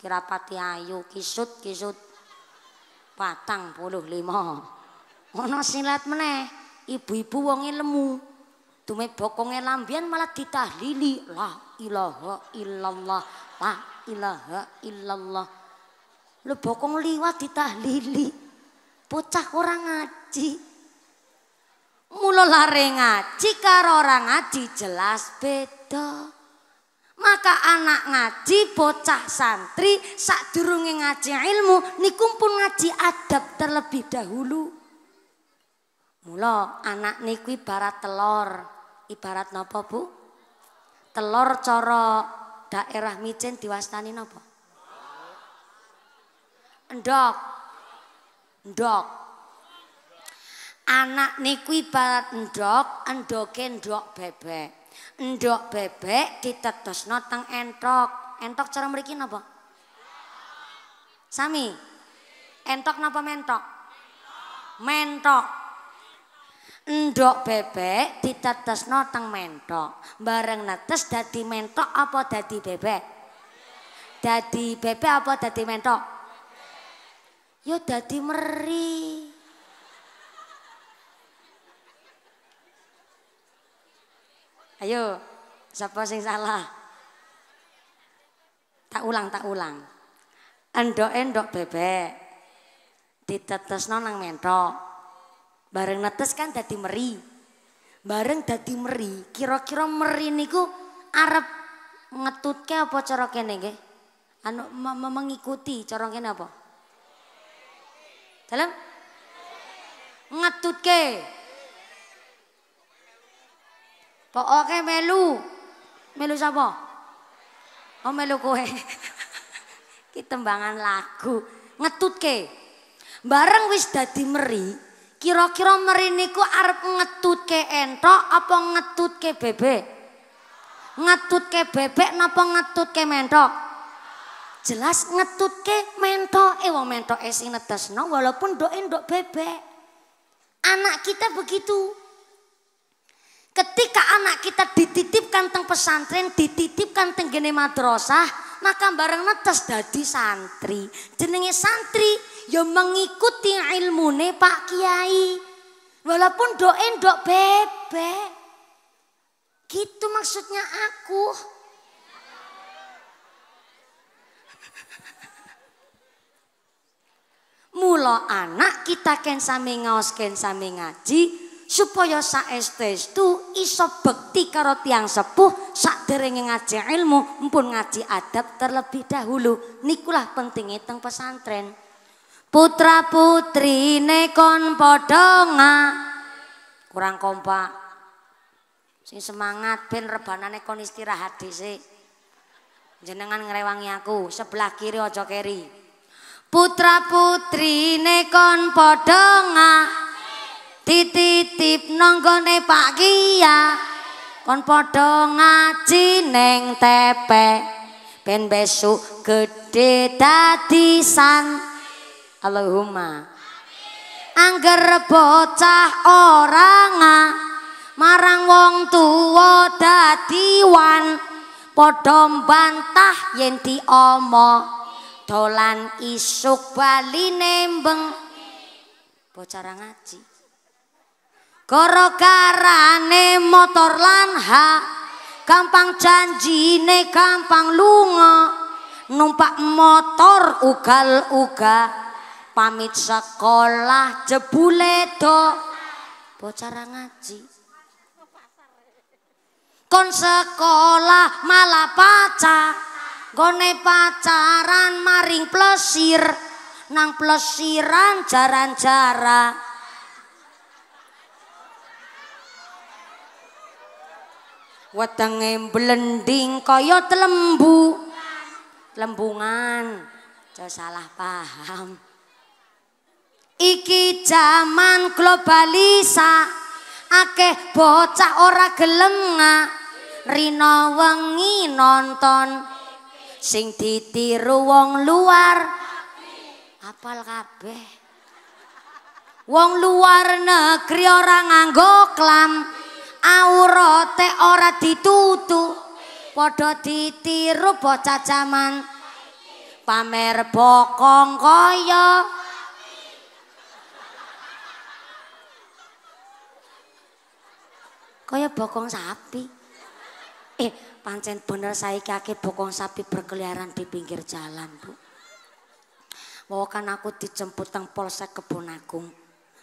kirapati ayu kisut kisut patang puluh lima ono silat meneh ibu-ibu wonge lemu tume bokonge lambian malah ditahlili la ilaha illallah la ilaha illallah lu bokong liwat ditahlili Pocah orang ngaji Mula lare ngaji karo orang ngaji jelas beda Maka anak ngaji, bocah santri, durungnya ngaji ilmu, nikum pun ngaji adab terlebih dahulu. Mula anak niku ibarat telur, ibarat nopo bu? Telur coro daerah micin diwastani nopo? Endok, endok. Anak niku ibarat endok, endoke endok bebek. Ndok bebek ditetes noteng entok. Entok cara merikin apa? Sami? Entok napa mentok? Mentok. Ndok bebek ditetes noteng mentok. Bareng netes dadi mentok apa dadi bebek? Dadi bebek apa dadi mentok? Yo dadi merik. Ayo, siapa sing salah? Tak ulang, tak ulang. Endok, endok bebek. tes nonang mentok. Bareng netes kan dadi meri. Bareng dadi meri, kira-kira meri niku arep ngetutke apa cara kene nggih? Anu mengikuti cara kene apa? Dalam ngetutke oke melu. Melu siapa? Oh melu kowe. Ki tembangan lagu Ngetut ngetutke. Bareng wis dadi meri, kira-kira meri niku arep ngetutke entok apa ngetut ngetutke bebek? Ngetut Ngetutke bebek napa ngetutke mentok? Jelas ngetut ngetutke mentoke wong esing sing no walaupun doin dok bebek. Anak kita begitu. Ketika anak kita dititipkan teng pesantren, dititipkan teng gene madrasah, maka bareng netes dadi santri. Jenenge santri ya mengikuti ilmune Pak Kiai. Walaupun doen dok bebek. Gitu maksudnya aku. Mula anak kita ken sami ngaos ken sami ngaji, supaya saestes tu iso bekti karo tiang sepuh derenge ngaji ilmu mpun ngaji adab terlebih dahulu nikulah pentingnya teng pesantren putra putri nekon podonga kurang kompak sing semangat ben rebanane kon istirahat dhisik jenengan ngrewangi aku sebelah kiri ojo keri putra putri nekon podonga Titip nanggone Pak Kia. Kon padha ngaji neng tepe. Ben besuk gede dadi santri. Allahumma. Angger bocah orang marang wong tuwa dadi wan padha bantah yen diomong dolan isuk bali nembeng bocah ngaji Koro karane motor lanha Gampang janjine gampang lunga Numpak motor ugal uga Pamit sekolah jebule do Bocara ngaji Kon sekolah malah pacar Gone pacaran maring plesir Nang plesiran jaran-jaran Wetenge blending kaya lembu Lembungan. Aja salah paham. Iki jaman globalisa akeh bocah ora gelenga rina wengi nonton sing ditiru wong luar apal kabeh wong luar negeri ora nganggo klam Aura aurate ora ditutu padha ditiru bocah jaman pamer bokong kaya kaya bokong sapi eh pancen bener saiki akeh bokong sapi berkeliaran di pinggir jalan Bu Wawakan aku dijemput teng polsek kebun agung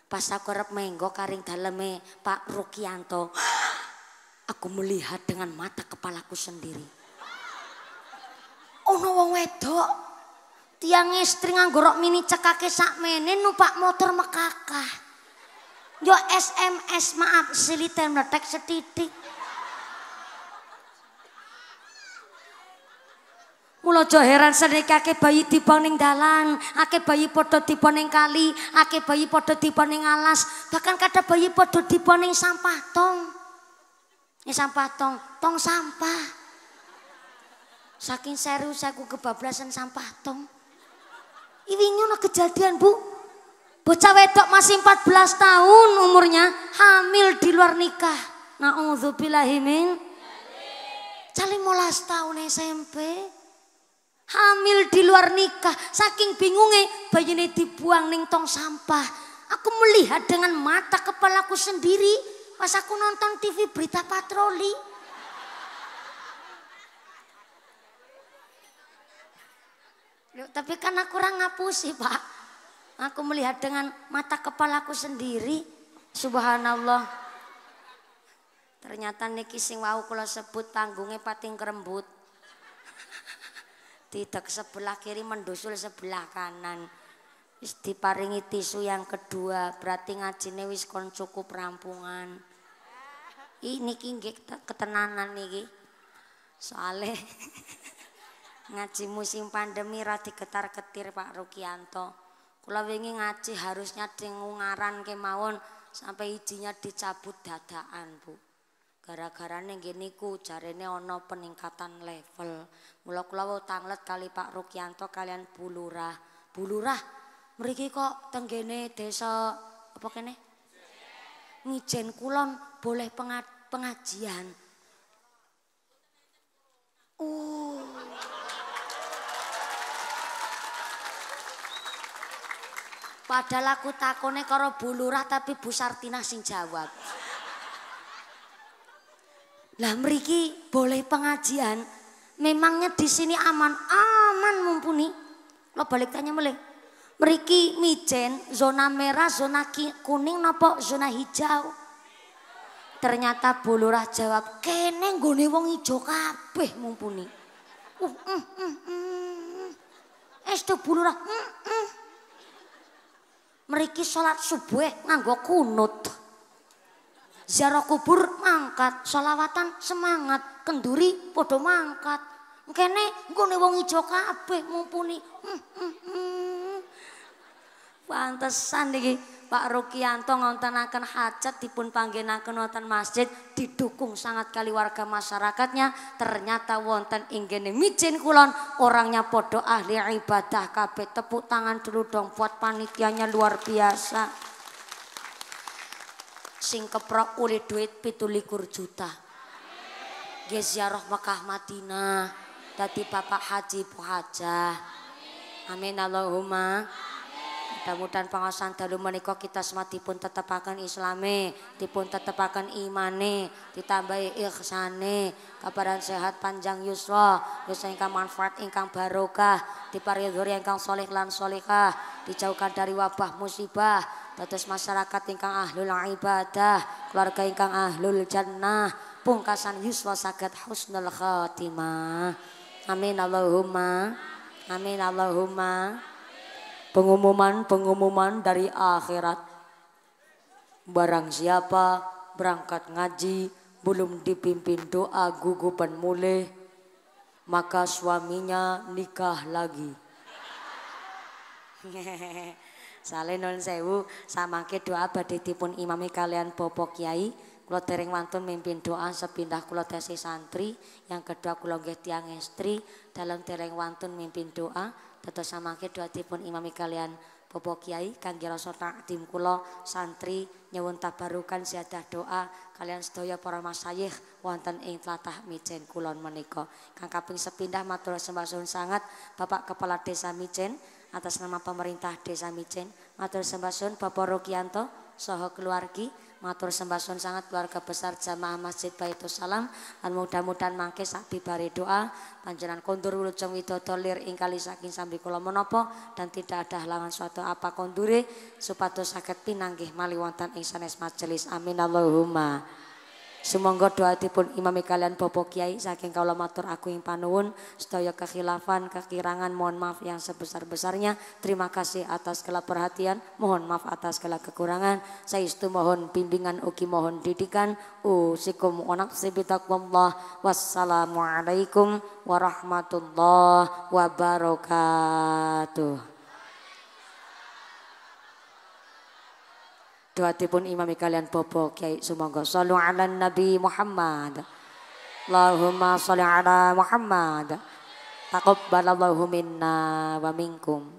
Pas aku rep menggo karing daleme Pak Rukianto. Aku melihat dengan mata kepalaku sendiri. Ono oh, wong wedok tiang istri nganggorok mini cekake sakmene numpak motor mekakah. Yo SMS maaf siliter meletek setitik. Kula aja heran seniki akeh bayi dipon ning dalan, akeh bayi podo dipon ning kali, akeh bayi podo dipon ning alas, bahkan kada bayi podo dipon ning sampah tong. Ning sampah tong, tong sampah. Saking serius aku kebablasan sampah tong. Iwingi ana kejadian, Bu. Bocah wedok masih 14 tahun umurnya hamil di luar nikah. Nauzubillahi min. Cali molas tahun SMP hamil di luar nikah, saking bingungnya bayi ini dibuang ning tong sampah. Aku melihat dengan mata kepalaku sendiri pas aku nonton TV berita patroli. Loh, tapi kan aku orang ngapusi pak. Aku melihat dengan mata kepalaku sendiri. Subhanallah. Ternyata niki sing wau kula sebut tanggungnya pating kerembut tidak sebelah kiri mendusul sebelah kanan wis diparingi tisu yang kedua berarti ngajine wis kon cukup rampungan ini ki ketenanan niki soale ngaji musim pandemi rati getar ketir Pak Rukianto kula wingi ngaji harusnya dengungaran kemawon sampai izinnya dicabut dadaan Bu gara-garane ngene ku jarene ana peningkatan level. Mula kula tanglet kali Pak Rukyanto kalian Bulurah. Bulurah mriki kok tenggene desa apa kene? Ngijen kulon boleh pengajian. Uh. Padahal aku takone karo Bulurah tapi Bu Sartinah sing jawab. Lah meriki boleh pengajian, memangnya di sini aman, aman mumpuni. Lo balik tanya meleh. Meriki micen, zona merah, zona kuning nopo zona hijau. Ternyata bolurah jawab, kene nggone wong ijo kabeh mumpuni. Uh, mm, mm, mm. Eh, tuh uh, uh. bolurah. Mm, uh, mm. Meriki sholat subuh nganggo kunut ziarah kubur mangkat, sholawatan semangat, kenduri podo mangkat. Kene gue wong ijo kabeh mumpuni. Hmm, hmm, hmm. Pantesan iki Pak Rukianto ngontenaken hajat dipun panggenaken wonten masjid didukung sangat kali warga masyarakatnya ternyata wonten inggene micin kulon orangnya podo ahli ibadah kabeh tepuk tangan dulu dong buat panitianya luar biasa sing keprok kulit duit pitulikur juta. Geziaroh Mekah Madinah Dati Bapak Haji Hajah. Amin Allahumma. Mudah-mudahan pengawasan dalu menikah kita semua dipun tetapakan islame, dipun tetapakan imane, ditambahi ikhsani, kabaran sehat panjang yuswa, yuswa ingkang manfaat ingkang barokah, yang ingkang soleh lan solehah, dijauhkan dari wabah musibah, Tetes masyarakat ingkang ahlul ibadah, keluarga ingkang ahlul jannah, pungkasan yuswa saged husnul khatimah. Amin Allahumma. Amin Allahumma. Pengumuman-pengumuman dari akhirat. Barang siapa berangkat ngaji belum dipimpin doa gugupan mulai maka suaminya nikah lagi. Saleh nun sewu samangke doa badhe dipun imami kalian Bapak Kiai kula dereng wantun mimpin doa sepindah kula tesi santri yang kedua kula nggih tiyang estri dalam dereng wantun mimpin doa dados samangke doa dipun imami kalian Bapak Kiai kangge rasa takdim kula santri nyuwun tabarukan ziyadah doa kalian sedaya para masayih wonten ing tlatah Mijen kulon menika kang kaping sepindah matur sembah sangat Bapak Kepala Desa Mijen atas nama pemerintah Desa Micen, matur sembasun Bapak Rokianto soho keluargi matur sembasun sangat keluarga besar jamaah Masjid Baitul Salam dan mudah-mudahan mangke sakti bari doa panjenengan kondur wilujeng widodo lir ingkali saking sambil kula menopo dan tidak ada halangan suatu apa kondure supato saged pinanggih maliwantan wonten ing sanes majelis amin Allahumma Semoga tipun imam kalian Bapak Kiai saking kaula matur aku yang panuwun setyo kekhilafan, kekirangan mohon maaf yang sebesar-besarnya. Terima kasih atas segala perhatian, mohon maaf atas segala kekurangan. Saya istu mohon bimbingan uki mohon didikan. Usikum onak nafsi bitaqwallah. Wassalamualaikum warahmatullah wabarakatuh. doa Duatipun imami kalian bobo Kiai Sumangga. Sallu ala Nabi Muhammad. Allahumma salli ala Muhammad. Taqabbalallahu minna wa minkum.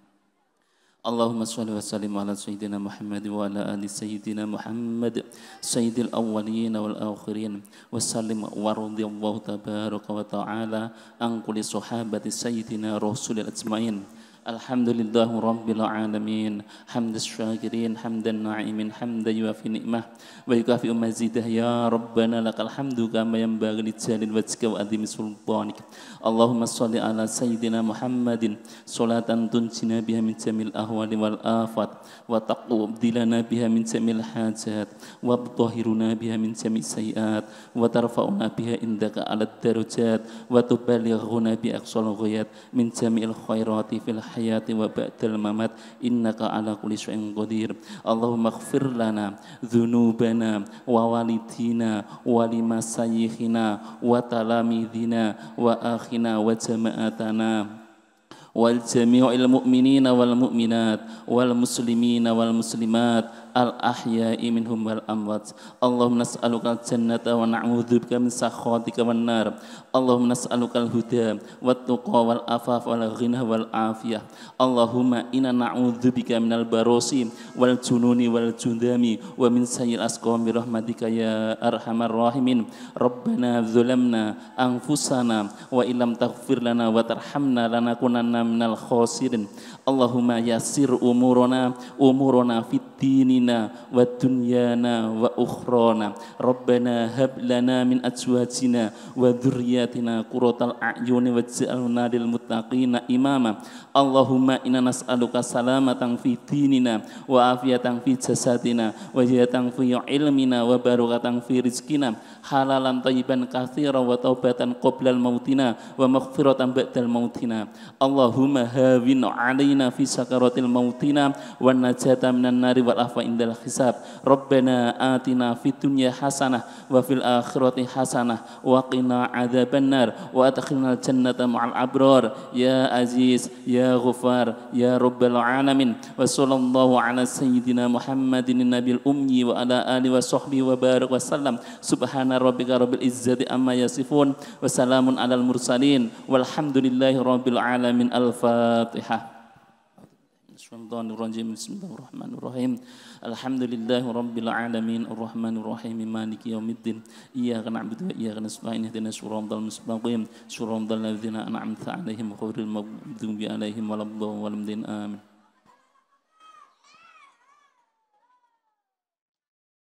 اللهم صل وسلم على سيدنا محمد وعلى آل سيدنا محمد سيد الأولين والآخرين وسلم ورضي الله تبارك وتعالى عن كل صحابة سيدنا رسول الأجمعين الحمد لله رب العالمين حمد الشاكرين حمد الناعمين حمد يوافي نعمه ويكافئ مزيده يا ربنا لك الحمد كما ينبغي لجلال وجهك وعظيم سلطانك اللهم صل على سيدنا محمد صلاة تنجينا بها من جميع الأهوال والآفات وتقبلنا بها من جميع الحاجات وتطهرنا بها من جميع السيئات وترفعنا بها عندك على الدرجات وتبلغنا بأقصى الغيات من جميع الخيرات في الحياة hayati wa ba'dal mamat innaka ala kulli syai'in qadir Allahumma ighfir lana dhunubana wa walidina wa limasayyihina wa talamidina wa akhina wa jama'atana wal jami'il mu'minina wal mu'minat wal muslimina wal muslimat al-ahya'i minhum wal amwat. Allahumma nas'aluka al-jannata wa na'udzubika min sakhatika wan nar. Allahumma nas'aluka al-huda wat tuqa wal afaf wal ghina wal afiyah. Allahumma inna na'udzubika minal barosi wal jununi wal jundami wa min sayyil asqam bi rahmatika ya arhamar rahimin. Rabbana zulamna anfusana wa illam taghfir lana wa tarhamna lanakunanna minal khasirin. Allahumma yassir umurana umurana fid dini dina wa dunyana wa ukhrana rabbana hab lana min azwajina wa dhurriyyatina qurratal a'yuni waj'alna lil muttaqina imama Allahumma inna nas'aluka salamatan fi dinina wa afiyatan fi jasadina wa hidayatan fi ilmina wa barakatan fi rizkina halalan tayyiban katsira wa taubatan qoblal mautina wa maghfiratan ba'dal mautina Allahumma hawin alaina fi sakaratil mautina wa najata minan nari wal afwa indal hisab Rabbana atina fid dunya hasanah wa fil akhirati hasanah wa qina adzabannar wa adkhilnal jannata ma'al abrar ya aziz ya ghafar ya rabbal alamin wa sallallahu ala sayyidina Muhammadin nabil ummi wa ala alihi wa sahbihi wa barik wa sallam subhana سبحان ربك رب العزة أما يصفون وسلام على المرسلين والحمد لله رب العالمين الفاتحة الشيطان الرجيم بسم الله الرحمن الرحيم الحمد لله رب العالمين الرحمن الرحيم مالك يوم الدين إياك نعبد وإياك نستعين اهدنا صراط المستقيم صراط الذين أنعمت عليهم غير المغضوب عليهم ولا الضالين آمين